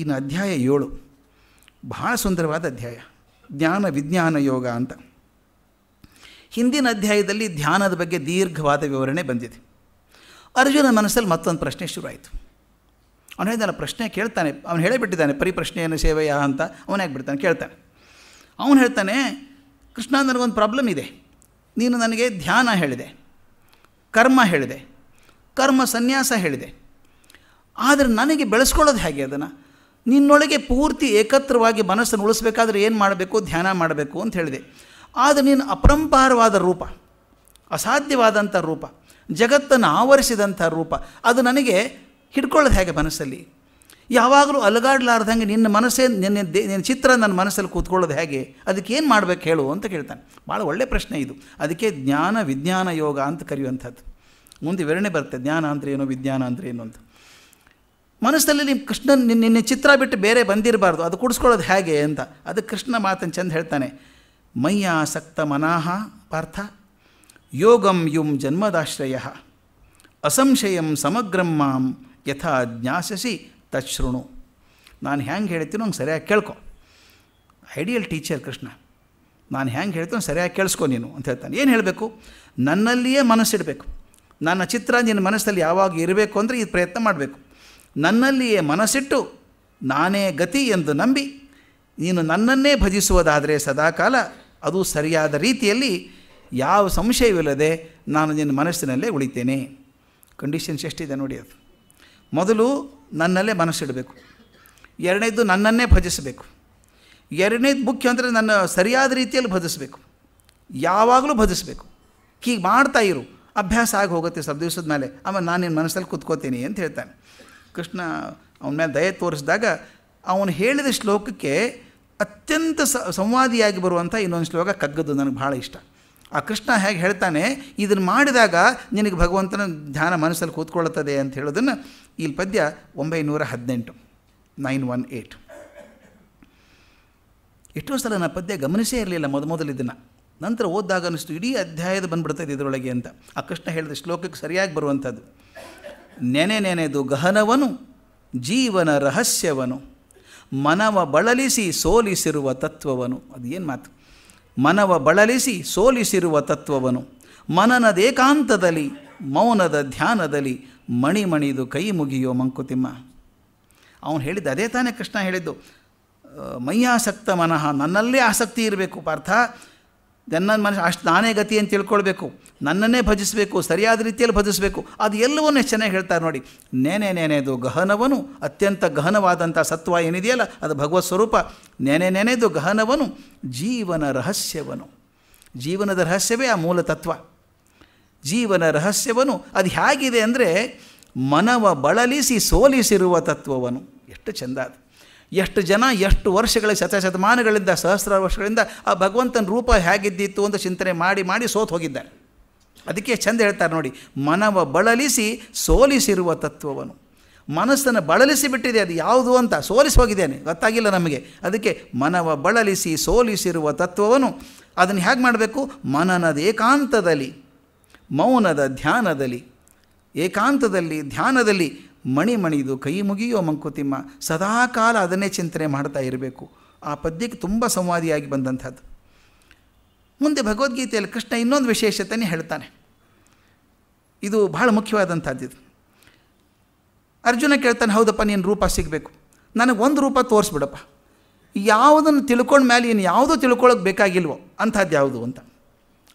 ಇನ್ನು ಅಧ್ಯಾಯ ಏಳು ಬಹಳ ಸುಂದರವಾದ ಅಧ್ಯಾಯ ಜ್ಞಾನ ವಿಜ್ಞಾನ ಯೋಗ ಅಂತ ಹಿಂದಿನ ಅಧ್ಯಾಯದಲ್ಲಿ ಧ್ಯಾನದ ಬಗ್ಗೆ ದೀರ್ಘವಾದ ವಿವರಣೆ ಬಂದಿದೆ ಅರ್ಜುನ ಮನಸ್ಸಲ್ಲಿ ಮತ್ತೊಂದು ಪ್ರಶ್ನೆ ಶುರುವಾಯಿತು ಅವನು ಹೇಳಿದಾನೆ ಪ್ರಶ್ನೆ ಕೇಳ್ತಾನೆ ಅವನು ಹೇಳಿಬಿಟ್ಟಿದ್ದಾನೆ ಪರಿಪ್ರಶ್ನೆಯನ್ನು ಸೇವೆಯ ಅಂತ ಯಾಕೆ ಬಿಡ್ತಾನೆ ಕೇಳ್ತಾನೆ ಅವನು ಹೇಳ್ತಾನೆ ಕೃಷ್ಣ ನನಗೊಂದು ಪ್ರಾಬ್ಲಮ್ ಇದೆ ನೀನು ನನಗೆ ಧ್ಯಾನ ಹೇಳಿದೆ ಕರ್ಮ ಹೇಳಿದೆ ಕರ್ಮ ಸನ್ಯಾಸ ಹೇಳಿದೆ ಆದರೆ ನನಗೆ ಬೆಳೆಸ್ಕೊಳ್ಳೋದು ಹೇಗೆ ಅದನ್ನು ನಿನ್ನೊಳಗೆ ಪೂರ್ತಿ ಏಕತ್ರವಾಗಿ ಮನಸ್ಸನ್ನು ಉಳಿಸ್ಬೇಕಾದ್ರೆ ಏನು ಮಾಡಬೇಕು ಧ್ಯಾನ ಮಾಡಬೇಕು ಅಂತ ಹೇಳಿದೆ ಆದರೆ ನೀನು ಅಪರಂಪಾರವಾದ ರೂಪ ಅಸಾಧ್ಯವಾದಂಥ ರೂಪ ಜಗತ್ತನ್ನು ಆವರಿಸಿದಂಥ ರೂಪ ಅದು ನನಗೆ ಹಿಡ್ಕೊಳ್ಳೋದು ಹೇಗೆ ಮನಸ್ಸಲ್ಲಿ ಯಾವಾಗಲೂ ಅಲಗಾಡ್ಲಾರ್ದಂಗೆ ನಿನ್ನ ಮನಸ್ಸೇ ನಿನ್ನ ದೇ ನಿನ್ನ ಚಿತ್ರ ನನ್ನ ಮನಸ್ಸಲ್ಲಿ ಕೂತ್ಕೊಳ್ಳೋದು ಹೇಗೆ ಏನು ಮಾಡಬೇಕು ಹೇಳು ಅಂತ ಕೇಳ್ತಾನೆ ಭಾಳ ಒಳ್ಳೆಯ ಪ್ರಶ್ನೆ ಇದು ಅದಕ್ಕೆ ಜ್ಞಾನ ವಿಜ್ಞಾನ ಯೋಗ ಅಂತ ಕರೆಯುವಂಥದ್ದು ಮುಂದೆ ವಿವರಣೆ ಬರುತ್ತೆ ಜ್ಞಾನ ಅಂದರೆ ಏನು ವಿಜ್ಞಾನ ಅಂದರೆ ಏನು ಅಂತ ಮನಸ್ಸಲ್ಲಿ ನಿಮ್ಮ ಕೃಷ್ಣನ್ ನಿನ್ನ ಚಿತ್ರ ಬಿಟ್ಟು ಬೇರೆ ಬಂದಿರಬಾರ್ದು ಅದು ಕುಡಿಸ್ಕೊಳ್ಳೋದು ಹೇಗೆ ಅಂತ ಅದು ಕೃಷ್ಣ ಮಾತನ್ನು ಚೆಂದ ಹೇಳ್ತಾನೆ ಮಯ್ಯಾಸಕ್ತ ಮನಾಹ ಪಾರ್ಥ ಯೋಗಂ ಯುಂ ಜನ್ಮದಾಶ್ರಯ ಅಸಂಶಯಂ ಸಮಗ್ರಂ ಮಾಂ ಯಥಾ ಜ್ಞಾಸಸಿ ತೃಣು ನಾನು ಹ್ಯಾಂಗೆ ಹೇಳ್ತೀನೋ ಹಂಗೆ ಸರಿಯಾಗಿ ಕೇಳ್ಕೊ ಐಡಿಯಲ್ ಟೀಚರ್ ಕೃಷ್ಣ ನಾನು ಹ್ಯಾಂಗೆ ಹೇಳ್ತೀನೋ ಸರಿಯಾಗಿ ಕೇಳಿಸ್ಕೊ ನೀನು ಅಂತ ಹೇಳ್ತಾನೆ ಏನು ಹೇಳಬೇಕು ನನ್ನಲ್ಲಿಯೇ ಮನಸ್ಸಿಡಬೇಕು ನನ್ನ ಚಿತ್ರ ನಿನ್ನ ಮನಸ್ಸಲ್ಲಿ ಯಾವಾಗ ಇರಬೇಕು ಅಂದರೆ ಈ ಪ್ರಯತ್ನ ಮಾಡಬೇಕು ನನ್ನಲ್ಲಿಯೇ ಮನಸ್ಸಿಟ್ಟು ನಾನೇ ಗತಿ ಎಂದು ನಂಬಿ ನೀನು ನನ್ನನ್ನೇ ಭಜಿಸುವುದಾದರೆ ಸದಾಕಾಲ ಅದು ಸರಿಯಾದ ರೀತಿಯಲ್ಲಿ ಯಾವ ಸಂಶಯವಿಲ್ಲದೆ ನಾನು ನಿನ್ನ ಮನಸ್ಸಿನಲ್ಲೇ ಉಳಿತೇನೆ ಕಂಡೀಷನ್ಸ್ ಎಷ್ಟಿದೆ ನೋಡಿ ಅದು ಮೊದಲು ನನ್ನಲ್ಲೇ ಮನಸ್ಸಿಡಬೇಕು ಎರಡನೇದು ನನ್ನನ್ನೇ ಭಜಿಸಬೇಕು ಎರಡನೇದು ಮುಖ್ಯ ಅಂದರೆ ನನ್ನ ಸರಿಯಾದ ರೀತಿಯಲ್ಲಿ ಭಜಿಸಬೇಕು ಯಾವಾಗಲೂ ಭಜಿಸಬೇಕು ಹೀಗೆ ಮಾಡ್ತಾ ಇರು ಅಭ್ಯಾಸ ಆಗಿ ಹೋಗುತ್ತೆ ಸ್ವಲ್ಪ ದಿವಸದ ಮೇಲೆ ಆಮೇಲೆ ನಾನು ನಿನ್ನ ಮನಸ್ಸಲ್ಲಿ ಕೂತ್ಕೋತೀನಿ ಅಂತ ಹೇಳ್ತಾನೆ ಕೃಷ್ಣ ಅವನ ಮೇಲೆ ದಯೆ ತೋರಿಸಿದಾಗ ಅವನು ಹೇಳಿದ ಶ್ಲೋಕಕ್ಕೆ ಅತ್ಯಂತ ಸಂವಾದಿಯಾಗಿ ಬರುವಂಥ ಇನ್ನೊಂದು ಶ್ಲೋಕ ಕಗ್ಗದ್ದು ನನಗೆ ಭಾಳ ಇಷ್ಟ ಆ ಕೃಷ್ಣ ಹೇಗೆ ಹೇಳ್ತಾನೆ ಇದನ್ನು ಮಾಡಿದಾಗ ನಿನಗೆ ಭಗವಂತನ ಧ್ಯಾನ ಮನಸ್ಸಲ್ಲಿ ಕೂತ್ಕೊಳ್ಳುತ್ತದೆ ಅಂತ ಹೇಳೋದನ್ನು ಇಲ್ಲಿ ಪದ್ಯ ಒಂಬೈನೂರ ಹದಿನೆಂಟು ನೈನ್ ಒನ್ ಏಯ್ಟ್ ಎಷ್ಟೋ ಸಲ ನಾನು ಪದ್ಯ ಗಮನಿಸೇ ಇರಲಿಲ್ಲ ಮೊದಮೊದಲು ಇದನ್ನು ನಂತರ ಓದಿದಾಗ ಅನ್ನಿಸ್ತು ಇಡೀ ಅಧ್ಯಾಯದ ಬಂದುಬಿಡ್ತದೆ ಇದರೊಳಗೆ ಅಂತ ಆ ಕೃಷ್ಣ ಹೇಳಿದ ಶ್ಲೋಕಕ್ಕೆ ಸರಿಯಾಗಿ ಬರುವಂಥದ್ದು ನೆನೆ ನೆನೆದು ಗಹನವನು ಜೀವನ ರಹಸ್ಯವನು ಮನವ ಬಳಲಿಸಿ ಸೋಲಿಸಿರುವ ತತ್ವವನು ಏನು ಮಾತು ಮನವ ಬಳಲಿಸಿ ಸೋಲಿಸಿರುವ ತತ್ವವನು ಮನನದೇಕಾಂತದಲ್ಲಿ ಮೌನದ ಧ್ಯಾನದಲ್ಲಿ ಮಣಿಮಣಿದು ಕೈ ಮುಗಿಯೋ ಮಂಕುತಿಮ್ಮ ಅವನು ಹೇಳಿದ್ದು ಅದೇ ತಾನೇ ಕೃಷ್ಣ ಹೇಳಿದ್ದು ಮೈಯಾಸಕ್ತ ಮನಃ ನನ್ನಲ್ಲೇ ಆಸಕ್ತಿ ಇರಬೇಕು ಪಾರ್ಥ ನನ್ನ ಮನುಷ್ಯ ಅಷ್ಟು ನಾನೇ ಗತಿ ಅಂತ ತಿಳ್ಕೊಳ್ಬೇಕು ನನ್ನನ್ನೇ ಭಜಿಸಬೇಕು ಸರಿಯಾದ ರೀತಿಯಲ್ಲಿ ಭಜಿಸಬೇಕು ಅದು ಎಲ್ಲವನ್ನೂ ಎಷ್ಟು ಚೆನ್ನಾಗಿ ಹೇಳ್ತಾರೆ ನೋಡಿ ನೆನೆ ನೆನೆದು ಗಹನವನು ಅತ್ಯಂತ ಗಹನವಾದಂಥ ಸತ್ವ ಏನಿದೆಯಲ್ಲ ಅದು ಭಗವತ್ ಸ್ವರೂಪ ನೆನೆ ನೆನೆದು ಗಹನವನು ಜೀವನ ರಹಸ್ಯವನು ಜೀವನದ ರಹಸ್ಯವೇ ಆ ಮೂಲ ತತ್ವ ಜೀವನ ರಹಸ್ಯವನು ಅದು ಹೇಗಿದೆ ಅಂದರೆ ಮನವ ಬಳಲಿಸಿ ಸೋಲಿಸಿರುವ ತತ್ವವನು ಎಷ್ಟು ಚೆಂದ ಅದು ಎಷ್ಟು ಜನ ಎಷ್ಟು ವರ್ಷಗಳ ಶತಶತಮಾನಗಳಿಂದ ಸಹಸ್ರ ವರ್ಷಗಳಿಂದ ಆ ಭಗವಂತನ ರೂಪ ಹೇಗಿದ್ದಿತ್ತು ಅಂತ ಚಿಂತನೆ ಮಾಡಿ ಮಾಡಿ ಸೋತು ಹೋಗಿದ್ದಾರೆ ಅದಕ್ಕೆ ಚೆಂದ ಹೇಳ್ತಾರೆ ನೋಡಿ ಮನವ ಬಳಲಿಸಿ ಸೋಲಿಸಿರುವ ತತ್ವವನು ಮನಸ್ಸನ್ನು ಬಳಲಿಸಿ ಬಿಟ್ಟಿದೆ ಅದು ಯಾವುದು ಅಂತ ಸೋಲಿಸಿ ಹೋಗಿದ್ದೇನೆ ಗೊತ್ತಾಗಿಲ್ಲ ನಮಗೆ ಅದಕ್ಕೆ ಮನವ ಬಳಲಿಸಿ ಸೋಲಿಸಿರುವ ತತ್ವವನು ಅದನ್ನು ಹೇಗೆ ಮಾಡಬೇಕು ಮನನದ ಏಕಾಂತದಲ್ಲಿ ಮೌನದ ಧ್ಯಾನದಲ್ಲಿ ಏಕಾಂತದಲ್ಲಿ ಧ್ಯಾನದಲ್ಲಿ ಮಣಿ ಮಣಿದು ಕೈ ಮುಗಿಯೋ ಮಂಕುತಿಮ್ಮ ಸದಾಕಾಲ ಅದನ್ನೇ ಚಿಂತನೆ ಮಾಡ್ತಾ ಇರಬೇಕು ಆ ಪದ್ಯಕ್ಕೆ ತುಂಬ ಸಂವಾದಿಯಾಗಿ ಬಂದಂಥದ್ದು ಮುಂದೆ ಭಗವದ್ಗೀತೆಯಲ್ಲಿ ಕೃಷ್ಣ ಇನ್ನೊಂದು ವಿಶೇಷತೆನೇ ಹೇಳ್ತಾನೆ ಇದು ಬಹಳ ಮುಖ್ಯವಾದಂಥದ್ದು ಇದು ಅರ್ಜುನ ಕೇಳ್ತಾನೆ ಹೌದಪ್ಪ ನೀನು ರೂಪ ಸಿಗಬೇಕು ನನಗೆ ಒಂದು ರೂಪ ತೋರಿಸ್ಬಿಡಪ್ಪ ಯಾವುದನ್ನು ತಿಳ್ಕೊಂಡ ಮೇಲೆ ಏನು ಯಾವುದೂ ತಿಳ್ಕೊಳ್ಳೋಕೆ ಬೇಕಾಗಿಲ್ವೋ ಅಂಥದ್ದು ಯಾವುದು ಅಂತ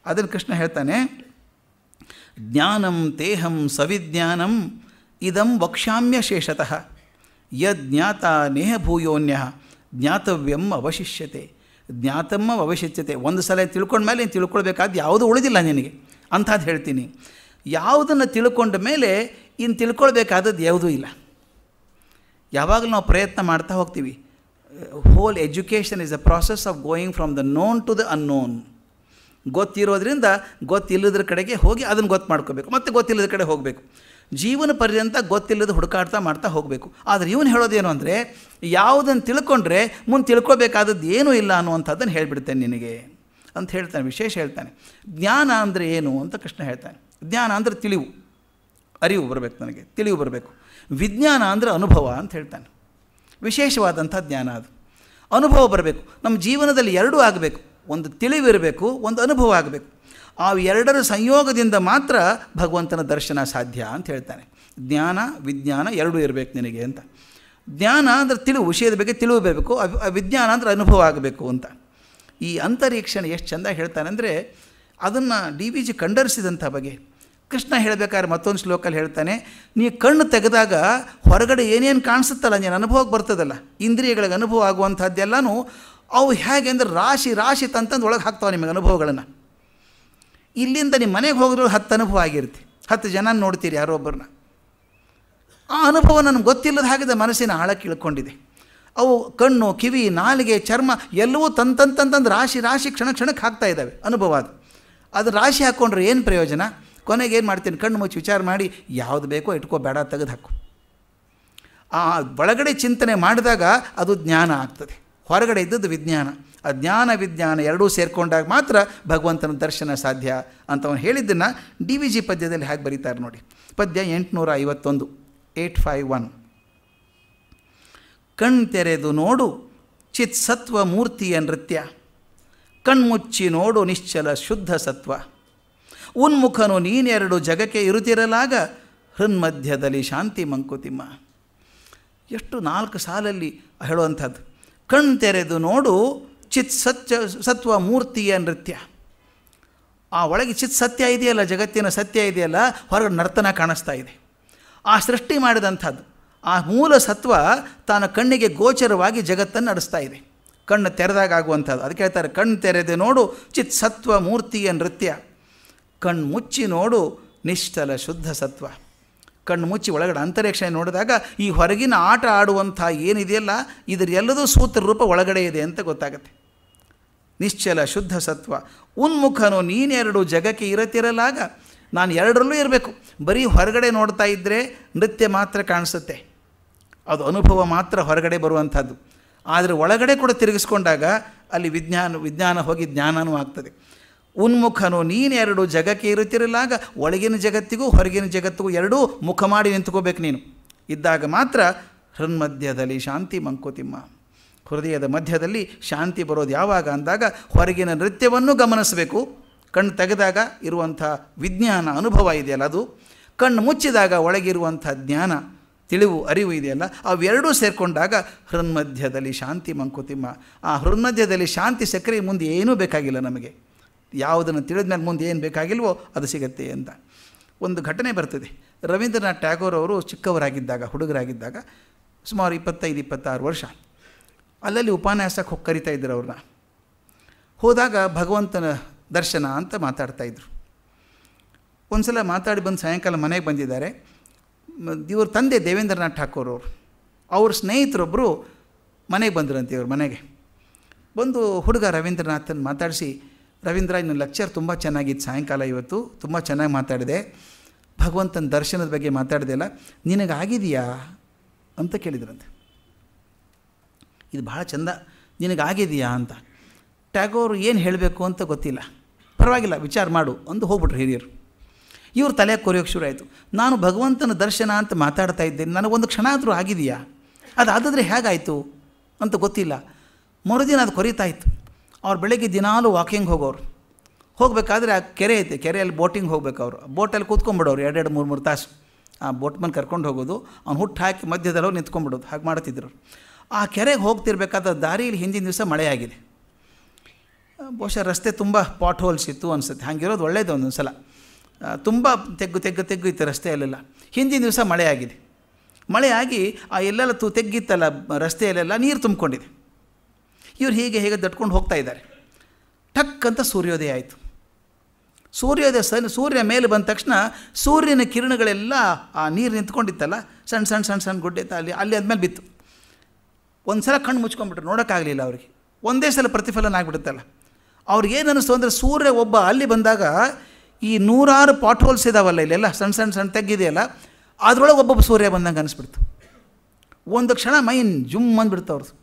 ಅದನ್ನು ಕೃಷ್ಣ ಹೇಳ್ತಾನೆ ಜ್ಞಾನಂ ತೇಹಂ ಸವಿಜ್ಞಾನಂ ಇದಂ ವಕ್ಷ್ಯಾಮ್ಯ ಶೇಷತಃ ಯಜ್ಞಾತ ನೇಹ ಭೂಯೋನ್ಯ ಜ್ಞಾತವ್ಯಂ ಅವಶಿಷ್ಯತೆ ಜ್ಞಾತಮ್ಮ ಅವಶಿಷ್ಯತೆ ಒಂದು ಸಲ ತಿಳ್ಕೊಂಡ್ಮೇಲೆ ಮೇಲೆ ತಿಳ್ಕೊಳ್ಬೇಕಾದ ಯಾವುದು ಉಳಿದಿಲ್ಲ ನಿನಗೆ ಅಂಥದ್ದು ಹೇಳ್ತೀನಿ ಯಾವುದನ್ನು ತಿಳ್ಕೊಂಡ ಮೇಲೆ ಇನ್ನು ತಿಳ್ಕೊಳ್ಬೇಕಾದದ್ದು ಯಾವುದೂ ಇಲ್ಲ ಯಾವಾಗಲೂ ನಾವು ಪ್ರಯತ್ನ ಮಾಡ್ತಾ ಹೋಗ್ತೀವಿ whole education is a process of going from the known to the unknown ಗೊತ್ತಿರೋದ್ರಿಂದ ಗೊತ್ತಿಲ್ಲದ್ರ ಕಡೆಗೆ ಹೋಗಿ ಅದನ್ನು ಗೊತ್ತು ಮಾಡ್ಕೋಬೇಕು ಮತ್ತೆ ಗೊತ್ತಿಲ್ಲದ ಕಡೆ ಹೋಗಬೇಕು ಜೀವನ ಪರ್ಯಂತ ಗೊತ್ತಿಲ್ಲದ ಹುಡುಕಾಡ್ತಾ ಮಾಡ್ತಾ ಹೋಗಬೇಕು ಆದರೆ ಇವನು ಹೇಳೋದೇನು ಅಂದರೆ ಯಾವುದನ್ನು ತಿಳ್ಕೊಂಡ್ರೆ ಮುಂದೆ ತಿಳ್ಕೊಬೇಕಾದದ್ದು ಏನೂ ಇಲ್ಲ ಅನ್ನುವಂಥದ್ದನ್ನು ಹೇಳಿಬಿಡ್ತೇನೆ ನಿನಗೆ ಅಂತ ಹೇಳ್ತಾನೆ ವಿಶೇಷ ಹೇಳ್ತಾನೆ ಜ್ಞಾನ ಅಂದರೆ ಏನು ಅಂತ ಕೃಷ್ಣ ಹೇಳ್ತಾನೆ ಜ್ಞಾನ ಅಂದರೆ ತಿಳಿವು ಅರಿವು ಬರಬೇಕು ನನಗೆ ತಿಳಿವು ಬರಬೇಕು ವಿಜ್ಞಾನ ಅಂದರೆ ಅನುಭವ ಅಂತ ಹೇಳ್ತಾನೆ ವಿಶೇಷವಾದಂಥ ಜ್ಞಾನ ಅದು ಅನುಭವ ಬರಬೇಕು ನಮ್ಮ ಜೀವನದಲ್ಲಿ ಎರಡೂ ಆಗಬೇಕು ಒಂದು ತಿಳಿವಿರಬೇಕು ಒಂದು ಅನುಭವ ಆಗಬೇಕು ಆ ಎರಡರ ಸಂಯೋಗದಿಂದ ಮಾತ್ರ ಭಗವಂತನ ದರ್ಶನ ಸಾಧ್ಯ ಅಂತ ಹೇಳ್ತಾನೆ ಜ್ಞಾನ ವಿಜ್ಞಾನ ಎರಡೂ ಇರಬೇಕು ನಿನಗೆ ಅಂತ ಜ್ಞಾನ ಅಂದರೆ ತಿಳಿವು ವಿಷಯದ ಬಗ್ಗೆ ತಿಳಿವು ಬೇಕು ವಿಜ್ಞಾನ ಅಂದರೆ ಅನುಭವ ಆಗಬೇಕು ಅಂತ ಈ ಅಂತರೀಕ್ಷಣ ಎಷ್ಟು ಚೆಂದ ಹೇಳ್ತಾನೆ ಅಂದರೆ ಅದನ್ನು ಡಿ ವಿ ಜಿ ಕಂಡರಿಸಿದಂಥ ಬಗ್ಗೆ ಕೃಷ್ಣ ಹೇಳಬೇಕಾದ್ರೆ ಮತ್ತೊಂದು ಶ್ಲೋಕಲ್ಲಿ ಹೇಳ್ತಾನೆ ನೀ ಕಣ್ಣು ತೆಗೆದಾಗ ಹೊರಗಡೆ ಏನೇನು ಕಾಣಿಸುತ್ತಲ್ಲ ನೀನು ಅನುಭವಕ್ಕೆ ಬರ್ತದಲ್ಲ ಇಂದ್ರಿಯಗಳಿಗೆ ಅನುಭವ ಆಗುವಂಥದ್ದೆಲ್ಲನೂ ಅವು ಹೇಗೆ ಅಂದರೆ ರಾಶಿ ರಾಶಿ ತಂತಂದು ಒಳಗೆ ಹಾಕ್ತಾವೆ ನಿಮಗೆ ಅನುಭವಗಳನ್ನು ಇಲ್ಲಿಂದ ನಿಮ್ಮ ಮನೆಗೆ ಹೋಗಿದ್ರು ಹತ್ತು ಅನುಭವ ಆಗಿರ್ತಿ ಹತ್ತು ಜನ ನೋಡ್ತೀರಿ ಯಾರೊಬ್ಬರನ್ನ ಆ ಅನುಭವ ನನಗೆ ಗೊತ್ತಿಲ್ಲದ ಹಾಗೆ ಮನಸ್ಸಿನ ಆಳಕ್ಕೆ ಇಳ್ಕೊಂಡಿದೆ ಅವು ಕಣ್ಣು ಕಿವಿ ನಾಲಿಗೆ ಚರ್ಮ ಎಲ್ಲವೂ ತಂತಂತಂತಂದು ರಾಶಿ ರಾಶಿ ಕ್ಷಣ ಕ್ಷಣಕ್ಕೆ ಹಾಕ್ತಾ ಇದ್ದಾವೆ ಅನುಭವ ಅದು ಅದು ರಾಶಿ ಹಾಕ್ಕೊಂಡ್ರೆ ಏನು ಪ್ರಯೋಜನ ಕೊನೆಗೆ ಏನು ಮಾಡ್ತೀನಿ ಕಣ್ಣು ಮುಚ್ಚಿ ವಿಚಾರ ಮಾಡಿ ಯಾವುದು ಬೇಕೋ ಇಟ್ಕೋ ಬೇಡ ತೆಗೆದು ಹಾಕು ಆ ಒಳಗಡೆ ಚಿಂತನೆ ಮಾಡಿದಾಗ ಅದು ಜ್ಞಾನ ಆಗ್ತದೆ ಹೊರಗಡೆ ಇದ್ದದ್ದು ವಿಜ್ಞಾನ ಅಜ್ಞಾನ ವಿಜ್ಞಾನ ಎರಡೂ ಸೇರಿಕೊಂಡಾಗ ಮಾತ್ರ ಭಗವಂತನ ದರ್ಶನ ಸಾಧ್ಯ ಅಂತ ಅವನು ಹೇಳಿದ್ದನ್ನು ಡಿ ವಿ ಜಿ ಪದ್ಯದಲ್ಲಿ ಹಾಗೆ ಬರೀತಾರೆ ನೋಡಿ ಪದ್ಯ ಎಂಟುನೂರ ಐವತ್ತೊಂದು ಏಟ್ ಫೈವ್ ಒನ್ ತೆರೆದು ನೋಡು ಸತ್ವ ಮೂರ್ತಿಯ ನೃತ್ಯ ಕಣ್ಮುಚ್ಚಿ ನೋಡು ನಿಶ್ಚಲ ಶುದ್ಧ ಸತ್ವ ಉನ್ಮುಖನು ನೀನೆರಡು ಜಗಕ್ಕೆ ಇರುತ್ತಿರಲಾಗ ಹೃನ್ಮಧ್ಯದಲ್ಲಿ ಶಾಂತಿ ಮಂಕುತಿಮ್ಮ ಎಷ್ಟು ನಾಲ್ಕು ಸಾಲಲ್ಲಿ ಹೇಳುವಂಥದ್ದು ಕಣ್ ತೆರೆದು ನೋಡು ಚಿತ್ ಸತ್ಯ ಸತ್ವ ಮೂರ್ತಿಯ ನೃತ್ಯ ಆ ಒಳಗೆ ಚಿತ್ ಸತ್ಯ ಇದೆಯಲ್ಲ ಜಗತ್ತಿನ ಸತ್ಯ ಇದೆಯಲ್ಲ ಹೊರಗಡೆ ನರ್ತನ ಕಾಣಿಸ್ತಾ ಇದೆ ಆ ಸೃಷ್ಟಿ ಮಾಡಿದಂಥದ್ದು ಆ ಮೂಲ ಸತ್ವ ತಾನು ಕಣ್ಣಿಗೆ ಗೋಚರವಾಗಿ ಜಗತ್ತನ್ನು ನಡೆಸ್ತಾ ಇದೆ ಕಣ್ಣು ತೆರೆದಾಗ ಆಗುವಂಥದ್ದು ಅದಕ್ಕೆ ಹೇಳ್ತಾರೆ ಕಣ್ಣು ತೆರೆದೆ ನೋಡು ಚಿತ್ ಸತ್ವ ಮೂರ್ತಿಯ ನೃತ್ಯ ಕಣ್ಣು ಮುಚ್ಚಿ ನೋಡು ನಿಶ್ಚಲ ಶುದ್ಧ ಸತ್ವ ಕಣ್ಣು ಮುಚ್ಚಿ ಒಳಗಡೆ ಅಂತರಿಕ್ಷ ನೋಡಿದಾಗ ಈ ಹೊರಗಿನ ಆಟ ಆಡುವಂಥ ಏನಿದೆಯಲ್ಲ ಇದರ ಎಲ್ಲದೂ ಸೂತ್ರ ರೂಪ ಒಳಗಡೆ ಇದೆ ಅಂತ ಗೊತ್ತಾಗುತ್ತೆ ನಿಶ್ಚಲ ಶುದ್ಧ ಸತ್ವ ಉನ್ಮುಖನು ನೀನೆರಡು ಜಗಕ್ಕೆ ಇರತಿರಲಾಗ ನಾನು ಎರಡರಲ್ಲೂ ಇರಬೇಕು ಬರೀ ಹೊರಗಡೆ ನೋಡ್ತಾ ಇದ್ದರೆ ನೃತ್ಯ ಮಾತ್ರ ಕಾಣಿಸುತ್ತೆ ಅದು ಅನುಭವ ಮಾತ್ರ ಹೊರಗಡೆ ಬರುವಂಥದ್ದು ಆದರೆ ಒಳಗಡೆ ಕೂಡ ತಿರುಗಿಸ್ಕೊಂಡಾಗ ಅಲ್ಲಿ ವಿಜ್ಞಾನ ವಿಜ್ಞಾನ ಹೋಗಿ ಜ್ಞಾನನೂ ಆಗ್ತದೆ ಉನ್ಮುಖನು ನೀನೆರಡು ಜಗಕ್ಕೆ ಇರುತ್ತಿರಲಾಗ ಒಳಗಿನ ಜಗತ್ತಿಗೂ ಹೊರಗಿನ ಜಗತ್ತಿಗೂ ಎರಡೂ ಮುಖ ಮಾಡಿ ನಿಂತ್ಕೋಬೇಕು ನೀನು ಇದ್ದಾಗ ಮಾತ್ರ ಹೃನ್ಮಧ್ಯದಲ್ಲಿ ಶಾಂತಿ ಮಂಕುತಿಮ್ಮ ಹೃದಯದ ಮಧ್ಯದಲ್ಲಿ ಶಾಂತಿ ಬರೋದು ಯಾವಾಗ ಅಂದಾಗ ಹೊರಗಿನ ನೃತ್ಯವನ್ನು ಗಮನಿಸಬೇಕು ಕಣ್ಣು ತೆಗೆದಾಗ ಇರುವಂಥ ವಿಜ್ಞಾನ ಅನುಭವ ಇದೆಯಲ್ಲ ಅದು ಕಣ್ಣು ಮುಚ್ಚಿದಾಗ ಒಳಗಿರುವಂಥ ಜ್ಞಾನ ತಿಳಿವು ಅರಿವು ಇದೆಯಲ್ಲ ಅವೆರಡೂ ಸೇರಿಕೊಂಡಾಗ ಹೃನ್ಮಧ್ಯದಲ್ಲಿ ಶಾಂತಿ ಮಂಕುತಿಮ್ಮ ಆ ಹೃನ್ಮಧ್ಯದಲ್ಲಿ ಶಾಂತಿ ಸಕ್ಕರೆ ಮುಂದೆ ಏನೂ ಬೇಕಾಗಿಲ್ಲ ನಮಗೆ ಯಾವುದನ್ನು ತಿಳಿದ ಮೇಲೆ ಮುಂದೆ ಏನು ಬೇಕಾಗಿಲ್ವೋ ಅದು ಸಿಗತ್ತೆ ಅಂತ ಒಂದು ಘಟನೆ ಬರ್ತದೆ ರವೀಂದ್ರನಾಥ್ ಟ್ಯಾಗೋರ್ ಅವರು ಚಿಕ್ಕವರಾಗಿದ್ದಾಗ ಹುಡುಗರಾಗಿದ್ದಾಗ ಸುಮಾರು ಇಪ್ಪತ್ತೈದು ಇಪ್ಪತ್ತಾರು ವರ್ಷ ಅಲ್ಲಲ್ಲಿ ಉಪನ್ಯಾಸಕ್ಕೆ ಹೋಗಿ ಕರಿತಾ ಇದ್ದರು ಅವ್ರನ್ನ ಹೋದಾಗ ಭಗವಂತನ ದರ್ಶನ ಅಂತ ಮಾತಾಡ್ತಾ ಇದ್ರು ಒಂದು ಸಲ ಮಾತಾಡಿ ಬಂದು ಸಾಯಂಕಾಲ ಮನೆಗೆ ಬಂದಿದ್ದಾರೆ ಇವ್ರ ತಂದೆ ದೇವೇಂದ್ರನಾಥ್ ಠಾಕೂರ್ ಅವರು ಅವ್ರ ಸ್ನೇಹಿತರೊಬ್ಬರು ಮನೆಗೆ ಬಂದ್ರಂತೆ ಇವ್ರ ಮನೆಗೆ ಬಂದು ಹುಡುಗ ರವೀಂದ್ರನಾಥನ್ ಮಾತಾಡಿಸಿ ರವೀಂದ್ರ ಇನ್ನು ಲೆಕ್ಚರ್ ತುಂಬ ಚೆನ್ನಾಗಿತ್ತು ಸಾಯಂಕಾಲ ಇವತ್ತು ತುಂಬ ಚೆನ್ನಾಗಿ ಮಾತಾಡಿದೆ ಭಗವಂತನ ದರ್ಶನದ ಬಗ್ಗೆ ಮಾತಾಡಿದೆಲ್ಲ ನಿನಗಾಗಿದೆಯಾ ಅಂತ ಕೇಳಿದ್ರಂತೆ ಇದು ಭಾಳ ಚಂದ ನಿನಗಾಗಿದೆಯಾ ಅಂತ ಟ್ಯಾಗೋರು ಏನು ಹೇಳಬೇಕು ಅಂತ ಗೊತ್ತಿಲ್ಲ ಪರವಾಗಿಲ್ಲ ವಿಚಾರ ಮಾಡು ಅಂದು ಹೋಗ್ಬಿಟ್ರು ಹಿರಿಯರು ಇವರು ತಲೆ ಕೊರೆಯೋಕ್ಕೆ ಶುರು ಆಯಿತು ನಾನು ಭಗವಂತನ ದರ್ಶನ ಅಂತ ಮಾತಾಡ್ತಾ ಇದ್ದೇನೆ ನನಗೊಂದು ಕ್ಷಣ ಆದರೂ ಆಗಿದೆಯಾ ಅದಾದರೆ ಹೇಗಾಯಿತು ಅಂತ ಗೊತ್ತಿಲ್ಲ ಮರುದಿನ ಅದು ಇತ್ತು ಅವ್ರು ಬೆಳಗ್ಗೆ ದಿನಾಲೂ ವಾಕಿಂಗ್ ಹೋಗೋರು ಹೋಗಬೇಕಾದ್ರೆ ಆ ಕೆರೆ ಐತೆ ಕೆರೆಯಲ್ಲಿ ಬೋಟಿಂಗ್ ಹೋಗ್ಬೇಕು ಅವರು ಬೋಟಲ್ಲಿ ಕೂತ್ಕೊಂಡ್ಬಿಡೋರು ಎರಡೆರಡು ಮೂರು ಮೂರು ತಾಸು ಆ ಬೋಟ್ ಮೇಲೆ ಕರ್ಕೊಂಡು ಹೋಗೋದು ಅವ್ನು ಹುಟ್ಟು ಹಾಕಿ ಮಧ್ಯದಲ್ಲಿ ನಿಂತ್ಕೊಂಡ್ಬಿಡೋದು ಹಾಗೆ ಮಾಡ್ತಿದ್ರು ಆ ಕೆರೆಗೆ ಹೋಗ್ತಿರ್ಬೇಕಾದ ದಾರಿಯಲ್ಲಿ ಹಿಂದಿನ ದಿವಸ ಮಳೆಯಾಗಿದೆ ಬಹುಶಃ ರಸ್ತೆ ತುಂಬ ಪಾಟ್ ಹೋಲ್ಸ್ ಇತ್ತು ಅನಿಸುತ್ತೆ ಹಾಗಿರೋದು ಒಳ್ಳೆಯದು ಒಂದೊಂದು ಸಲ ತುಂಬ ತೆಗ್ಗು ತೆಗ್ಗು ತೆಗ್ಗು ಇತ್ತು ರಸ್ತೆಯಲ್ಲೆಲ್ಲ ಹಿಂದಿನ ದಿವಸ ಮಳೆಯಾಗಿದೆ ಮಳೆಯಾಗಿ ಆ ಎಲ್ಲೆಲ್ಲ ತು ತೆಗ್ಗಿತ್ತಲ್ಲ ರಸ್ತೆಯಲ್ಲೆಲ್ಲ ನೀರು ತುಂಬಿಕೊಂಡಿದೆ ಇವರು ಹೀಗೆ ಹೇಗೆ ದಟ್ಕೊಂಡು ಹೋಗ್ತಾ ಇದ್ದಾರೆ ಟಕ್ ಅಂತ ಸೂರ್ಯೋದಯ ಆಯಿತು ಸೂರ್ಯೋದಯ ಸನ್ ಸೂರ್ಯ ಮೇಲೆ ಬಂದ ತಕ್ಷಣ ಸೂರ್ಯನ ಕಿರಣಗಳೆಲ್ಲ ಆ ನೀರು ನಿಂತ್ಕೊಂಡಿತ್ತಲ್ಲ ಸಣ್ಣ ಸಣ್ಣ ಸಣ್ಣ ಸಣ್ಣ ಗುಡ್ಡೆ ಅಲ್ಲಿ ಅಲ್ಲಿ ಅದ್ಮೇಲೆ ಬಿತ್ತು ಒಂದು ಸಲ ಕಣ್ಣು ಮುಚ್ಕೊಂಡ್ಬಿಟ್ರು ನೋಡೋಕ್ಕಾಗಲಿಲ್ಲ ಅವ್ರಿಗೆ ಒಂದೇ ಸಲ ಪ್ರತಿಫಲನ ಆಗಿಬಿಡುತ್ತಲ್ಲ ಅವ್ರಿಗೇನು ಅನ್ನಿಸ್ತು ಅಂದರೆ ಸೂರ್ಯ ಒಬ್ಬ ಅಲ್ಲಿ ಬಂದಾಗ ಈ ನೂರಾರು ಪಾಟ್ ಹೋಲ್ಸ್ ಇದಾವಲ್ಲ ಇಲ್ಲೆಲ್ಲ ಸಣ್ಣ ಸಣ್ಣ ಸಣ್ಣ ತೆಗ್ಗಿದೆಯಲ್ಲ ಅದರೊಳಗೆ ಒಬ್ಬೊಬ್ಬ ಸೂರ್ಯ ಬಂದಂಗೆ ಅನಿಸ್ಬಿಡ್ತು ಒಂದು ಕ್ಷಣ ಮೈನ್ ಜುಮ್ ಅಂದ್ಬಿಡ್ತು ಅವ್ರದ್ದು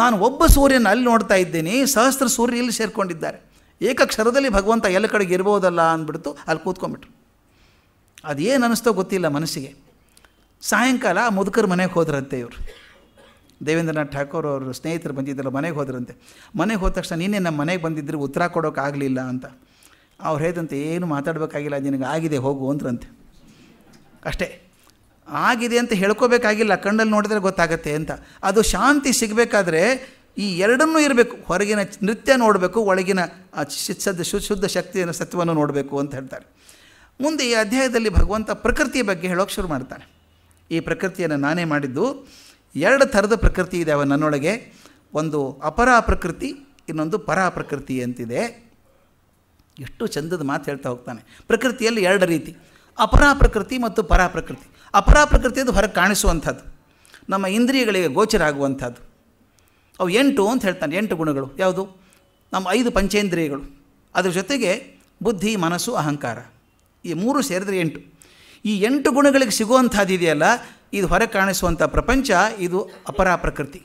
ನಾನು ಒಬ್ಬ ಸೂರ್ಯನ ಅಲ್ಲಿ ನೋಡ್ತಾ ಇದ್ದೀನಿ ಸಹಸ್ರ ಸೂರ್ಯ ಇಲ್ಲಿ ಸೇರಿಕೊಂಡಿದ್ದಾರೆ ಏಕಕ್ಷರದಲ್ಲಿ ಭಗವಂತ ಎಲ್ಲ ಕಡೆಗೆ ಇರ್ಬೋದಲ್ಲ ಅಂದ್ಬಿಡ್ತು ಅಲ್ಲಿ ಕೂತ್ಕೊಂಡ್ಬಿಟ್ರು ಅದೇನು ಅನ್ನಿಸ್ತೋ ಗೊತ್ತಿಲ್ಲ ಮನಸ್ಸಿಗೆ ಸಾಯಂಕಾಲ ಮುದುಕರ ಮನೆಗೆ ಹೋದ್ರಂತೆ ಇವರು ದೇವೇಂದ್ರನಾಥ್ ಠಾಕೂರ್ ಅವರು ಸ್ನೇಹಿತರು ಬಂದಿದ್ದರು ಮನೆಗೆ ಹೋದ್ರಂತೆ ಮನೆಗೆ ಹೋದ ತಕ್ಷಣ ನೀನೇ ನಮ್ಮ ಮನೆಗೆ ಬಂದಿದ್ದರೆ ಉತ್ತರ ಕೊಡೋಕ್ಕಾಗಲಿಲ್ಲ ಅಂತ ಅವ್ರು ಹೇಳಿದಂತೆ ಏನು ಮಾತಾಡಬೇಕಾಗಿಲ್ಲ ನಿನಗೆ ಆಗಿದೆ ಹೋಗು ಅಂದ್ರಂತೆ ಅಷ್ಟೇ ಆಗಿದೆ ಅಂತ ಹೇಳ್ಕೋಬೇಕಾಗಿಲ್ಲ ಕಣ್ಣಲ್ಲಿ ನೋಡಿದ್ರೆ ಗೊತ್ತಾಗತ್ತೆ ಅಂತ ಅದು ಶಾಂತಿ ಸಿಗಬೇಕಾದ್ರೆ ಈ ಎರಡನ್ನೂ ಇರಬೇಕು ಹೊರಗಿನ ನೃತ್ಯ ನೋಡಬೇಕು ಒಳಗಿನ ಶುದ್ಧ ಶುದ್ಧ ಶಕ್ತಿಯನ್ನು ಸತ್ವವನ್ನು ನೋಡಬೇಕು ಅಂತ ಹೇಳ್ತಾರೆ ಮುಂದೆ ಈ ಅಧ್ಯಾಯದಲ್ಲಿ ಭಗವಂತ ಪ್ರಕೃತಿಯ ಬಗ್ಗೆ ಹೇಳೋಕ್ಕೆ ಶುರು ಮಾಡ್ತಾನೆ ಈ ಪ್ರಕೃತಿಯನ್ನು ನಾನೇ ಮಾಡಿದ್ದು ಎರಡು ಥರದ ಪ್ರಕೃತಿ ಅವ ನನ್ನೊಳಗೆ ಒಂದು ಅಪರ ಪ್ರಕೃತಿ ಇನ್ನೊಂದು ಪರ ಪ್ರಕೃತಿ ಅಂತಿದೆ ಎಷ್ಟು ಚಂದದ ಮಾತು ಹೇಳ್ತಾ ಹೋಗ್ತಾನೆ ಪ್ರಕೃತಿಯಲ್ಲಿ ಎರಡು ರೀತಿ ಅಪರ ಪ್ರಕೃತಿ ಮತ್ತು ಪರ ಪ್ರಕೃತಿ ಅಪರ ಪ್ರಕೃತಿ ಅದು ಹೊರಗೆ ಕಾಣಿಸುವಂಥದ್ದು ನಮ್ಮ ಇಂದ್ರಿಯಗಳಿಗೆ ಗೋಚರ ಆಗುವಂಥದ್ದು ಅವು ಎಂಟು ಅಂತ ಹೇಳ್ತಾನೆ ಎಂಟು ಗುಣಗಳು ಯಾವುದು ನಮ್ಮ ಐದು ಪಂಚೇಂದ್ರಿಯಗಳು ಅದರ ಜೊತೆಗೆ ಬುದ್ಧಿ ಮನಸ್ಸು ಅಹಂಕಾರ ಈ ಮೂರು ಸೇರಿದ್ರೆ ಎಂಟು ಈ ಎಂಟು ಗುಣಗಳಿಗೆ ಸಿಗುವಂಥದ್ದು ಇದೆಯಲ್ಲ ಇದು ಹೊರ ಕಾಣಿಸುವಂಥ ಪ್ರಪಂಚ ಇದು ಅಪರಾ ಪ್ರಕೃತಿ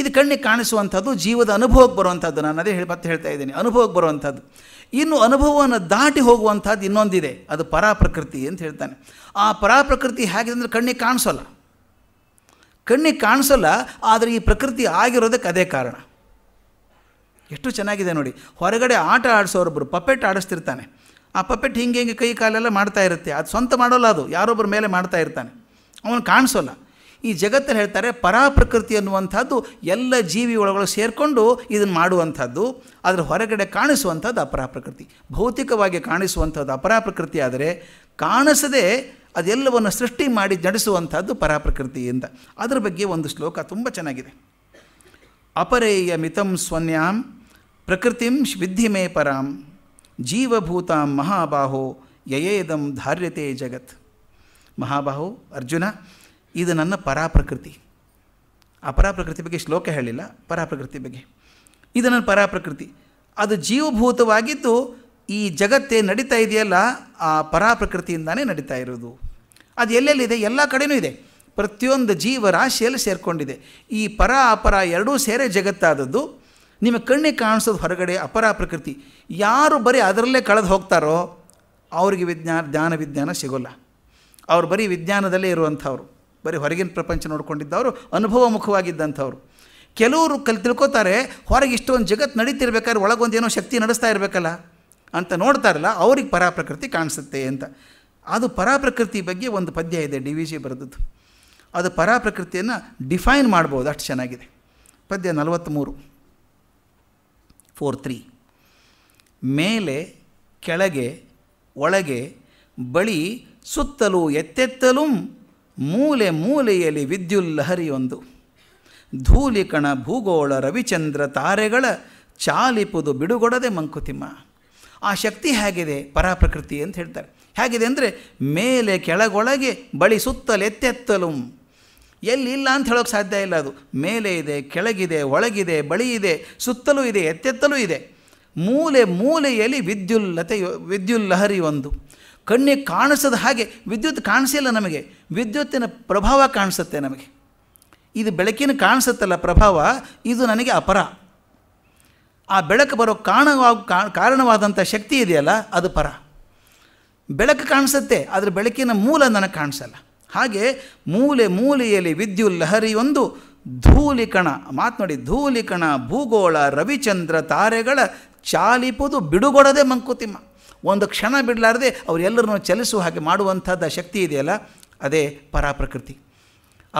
ಇದು ಕಣ್ಣಿಗೆ ಕಾಣಿಸುವಂಥದ್ದು ಜೀವದ ಅನುಭವಕ್ಕೆ ಬರುವಂಥದ್ದು ನಾನು ಅದೇ ಹೇಳಿ ಮತ್ತೆ ಹೇಳ್ತಾ ಇದ್ದೀನಿ ಅನುಭವಕ್ಕೆ ಬರುವಂಥದ್ದು ಇನ್ನು ಅನುಭವವನ್ನು ದಾಟಿ ಹೋಗುವಂಥದ್ದು ಇನ್ನೊಂದಿದೆ ಅದು ಪರಾಪ್ರಕೃತಿ ಅಂತ ಹೇಳ್ತಾನೆ ಆ ಪರಾಪ್ರಕೃತಿ ಹೇಗಿದೆ ಅಂದರೆ ಕಣ್ಣಿಗೆ ಕಾಣಿಸೋಲ್ಲ ಕಣ್ಣಿಗೆ ಕಾಣಿಸೋಲ್ಲ ಆದರೆ ಈ ಪ್ರಕೃತಿ ಆಗಿರೋದಕ್ಕೆ ಅದೇ ಕಾರಣ ಎಷ್ಟು ಚೆನ್ನಾಗಿದೆ ನೋಡಿ ಹೊರಗಡೆ ಆಟ ಆಡಿಸೋರೊಬ್ಬರು ಪಪೆಟ್ ಆಡಿಸ್ತಿರ್ತಾನೆ ಆ ಪಪೆಟ್ಟು ಹಿಂಗೆ ಹಿಂಗೆ ಕೈ ಕಾಲೆಲ್ಲ ಮಾಡ್ತಾ ಇರುತ್ತೆ ಅದು ಸ್ವಂತ ಮಾಡೋಲ್ಲ ಅದು ಯಾರೊಬ್ಬರ ಮೇಲೆ ಮಾಡ್ತಾ ಇರ್ತಾನೆ ಅವನು ಕಾಣಿಸೋಲ್ಲ ಈ ಜಗತ್ತಲ್ಲಿ ಹೇಳ್ತಾರೆ ಪರಾಪ್ರಕೃತಿ ಅನ್ನುವಂಥದ್ದು ಎಲ್ಲ ಜೀವಿ ಒಳಗಳು ಸೇರಿಕೊಂಡು ಇದನ್ನು ಮಾಡುವಂಥದ್ದು ಅದರ ಹೊರಗಡೆ ಕಾಣಿಸುವಂಥದ್ದು ಅಪರಾಪ್ರಕೃತಿ ಭೌತಿಕವಾಗಿ ಕಾಣಿಸುವಂಥದ್ದು ಅಪರಾಪ್ರಕೃತಿ ಆದರೆ ಕಾಣಿಸದೆ ಅದೆಲ್ಲವನ್ನು ಸೃಷ್ಟಿ ಮಾಡಿ ನಡೆಸುವಂಥದ್ದು ಅಂತ ಅದರ ಬಗ್ಗೆ ಒಂದು ಶ್ಲೋಕ ತುಂಬ ಚೆನ್ನಾಗಿದೆ ಅಪರೇಯ ಮಿತಂ ಸ್ವನ್ಯಾಂ ಪ್ರಕೃತಿಂ ವಿಧಿಮೇ ಮೇ ಪರಾಂ ಜೀವಭೂತ ಮಹಾಬಾಹೋ ಯಯೇದಂ ಧಾರ್ಯತೆ ಜಗತ್ ಮಹಾಬಾಹು ಅರ್ಜುನ ಇದು ನನ್ನ ಪರಾಪ್ರಕೃತಿ ಆ ಪರಾಪ್ರಕೃತಿ ಬಗ್ಗೆ ಶ್ಲೋಕ ಹೇಳಿಲ್ಲ ಪರಾಪ್ರಕೃತಿ ಬಗ್ಗೆ ಇದು ನನ್ನ ಪರಾಪ್ರಕೃತಿ ಅದು ಜೀವಭೂತವಾಗಿದ್ದು ಈ ಜಗತ್ತೇ ನಡೀತಾ ಇದೆಯಲ್ಲ ಆ ಪರಾಪ್ರಕೃತಿಯಿಂದಾನೇ ನಡೀತಾ ಇರೋದು ಅದು ಎಲ್ಲೆಲ್ಲಿದೆ ಎಲ್ಲ ಕಡೆಯೂ ಇದೆ ಪ್ರತಿಯೊಂದು ಜೀವರಾಶಿಯಲ್ಲಿ ಸೇರಿಕೊಂಡಿದೆ ಈ ಪರ ಅಪರ ಎರಡೂ ಸೇರೆ ಜಗತ್ತಾದದ್ದು ನಿಮಗೆ ಕಣ್ಣಿಗೆ ಕಾಣಿಸೋದು ಹೊರಗಡೆ ಅಪರ ಪ್ರಕೃತಿ ಯಾರು ಬರೀ ಅದರಲ್ಲೇ ಕಳೆದು ಹೋಗ್ತಾರೋ ಅವರಿಗೆ ವಿಜ್ಞಾನ ಜ್ಞಾನ ವಿಜ್ಞಾನ ಸಿಗೋಲ್ಲ ಅವ್ರು ಬರೀ ವಿಜ್ಞಾನದಲ್ಲೇ ಇರುವಂಥವ್ರು ಬರೀ ಹೊರಗಿನ ಪ್ರಪಂಚ ನೋಡಿಕೊಂಡಿದ್ದವರು ಅನುಭವ ಮುಖವಾಗಿದ್ದಂಥವ್ರು ಕೆಲವರು ಕಲ್ ತಿಳ್ಕೊತಾರೆ ಹೊರಗೆ ಇಷ್ಟೊಂದು ಜಗತ್ತು ನಡೀತಿರ್ಬೇಕಾದ್ರೆ ಒಳಗೊಂದೇನೋ ಶಕ್ತಿ ನಡೆಸ್ತಾ ಇರಬೇಕಲ್ಲ ಅಂತ ನೋಡ್ತಾರಲ್ಲ ಅವ್ರಿಗೆ ಪರಾಪ್ರಕೃತಿ ಕಾಣಿಸುತ್ತೆ ಅಂತ ಅದು ಪರಾಪ್ರಕೃತಿ ಬಗ್ಗೆ ಒಂದು ಪದ್ಯ ಇದೆ ಡಿ ವಿ ಜಿ ಬರೆದದ್ದು ಅದು ಪರಾಪ್ರಕೃತಿಯನ್ನು ಡಿಫೈನ್ ಮಾಡ್ಬೋದು ಅಷ್ಟು ಚೆನ್ನಾಗಿದೆ ಪದ್ಯ ನಲವತ್ತ್ಮೂರು ಫೋರ್ ತ್ರೀ ಮೇಲೆ ಕೆಳಗೆ ಒಳಗೆ ಬಳಿ ಸುತ್ತಲೂ ಎತ್ತೆತ್ತಲೂ ಮೂಲೆ ಮೂಲೆಯಲ್ಲಿ ವಿದ್ಯುಲ್ಲಹರಿಯೊಂದು ಧೂಲಿಕಣ ಭೂಗೋಳ ರವಿಚಂದ್ರ ತಾರೆಗಳ ಚಾಲಿಪುದು ಬಿಡುಗೊಡದೆ ಮಂಕುತಿಮ್ಮ ಆ ಶಕ್ತಿ ಹೇಗಿದೆ ಪರಾಪ್ರಕೃತಿ ಅಂತ ಹೇಳ್ತಾರೆ ಹೇಗಿದೆ ಅಂದರೆ ಮೇಲೆ ಕೆಳಗೊಳಗೆ ಬಳಿ ಸುತ್ತಲೆತ್ತೆತ್ತಲು ಎಲ್ಲಿ ಇಲ್ಲ ಅಂತ ಹೇಳೋಕ್ಕೆ ಸಾಧ್ಯ ಇಲ್ಲ ಅದು ಮೇಲೆ ಇದೆ ಕೆಳಗಿದೆ ಒಳಗಿದೆ ಬಳಿ ಇದೆ ಸುತ್ತಲೂ ಇದೆ ಎತ್ತೆತ್ತಲೂ ಇದೆ ಮೂಲೆ ಮೂಲೆಯಲ್ಲಿ ವಿದ್ಯುಲ್ಲತೆ ವಿದ್ಯುಲ್ಲಹರಿ ಒಂದು ಕಣ್ಣಿಗೆ ಕಾಣಿಸದ ಹಾಗೆ ವಿದ್ಯುತ್ ಕಾಣಿಸಿಲ್ಲ ನಮಗೆ ವಿದ್ಯುತ್ತಿನ ಪ್ರಭಾವ ಕಾಣಿಸುತ್ತೆ ನಮಗೆ ಇದು ಬೆಳಕಿನ ಕಾಣಿಸುತ್ತಲ್ಲ ಪ್ರಭಾವ ಇದು ನನಗೆ ಅಪರ ಆ ಬೆಳಕು ಬರೋ ಕಾರಣವಾಗ ಕಾರಣವಾದಂಥ ಶಕ್ತಿ ಇದೆಯಲ್ಲ ಅದು ಪರ ಬೆಳಕು ಕಾಣಿಸುತ್ತೆ ಆದರೆ ಬೆಳಕಿನ ಮೂಲ ನನಗೆ ಕಾಣಿಸಲ್ಲ ಹಾಗೆ ಮೂಲೆ ಮೂಲೆಯಲ್ಲಿ ವಿದ್ಯುಲ್ ಒಂದು ಧೂಲಿಕಣ ಮಾತು ನೋಡಿ ಧೂಲಿಕಣ ಭೂಗೋಳ ರವಿಚಂದ್ರ ತಾರೆಗಳ ಚಾಲಿಪುದು ಬಿಡುಗೊಡದೆ ಮಂಕುತಿಮ್ಮ ಒಂದು ಕ್ಷಣ ಬಿಡಲಾರದೆ ಅವರೆಲ್ಲರನ್ನು ಚಲಿಸುವ ಹಾಗೆ ಮಾಡುವಂಥದ್ದು ಶಕ್ತಿ ಇದೆಯಲ್ಲ ಅದೇ ಪರಾಪ್ರಕೃತಿ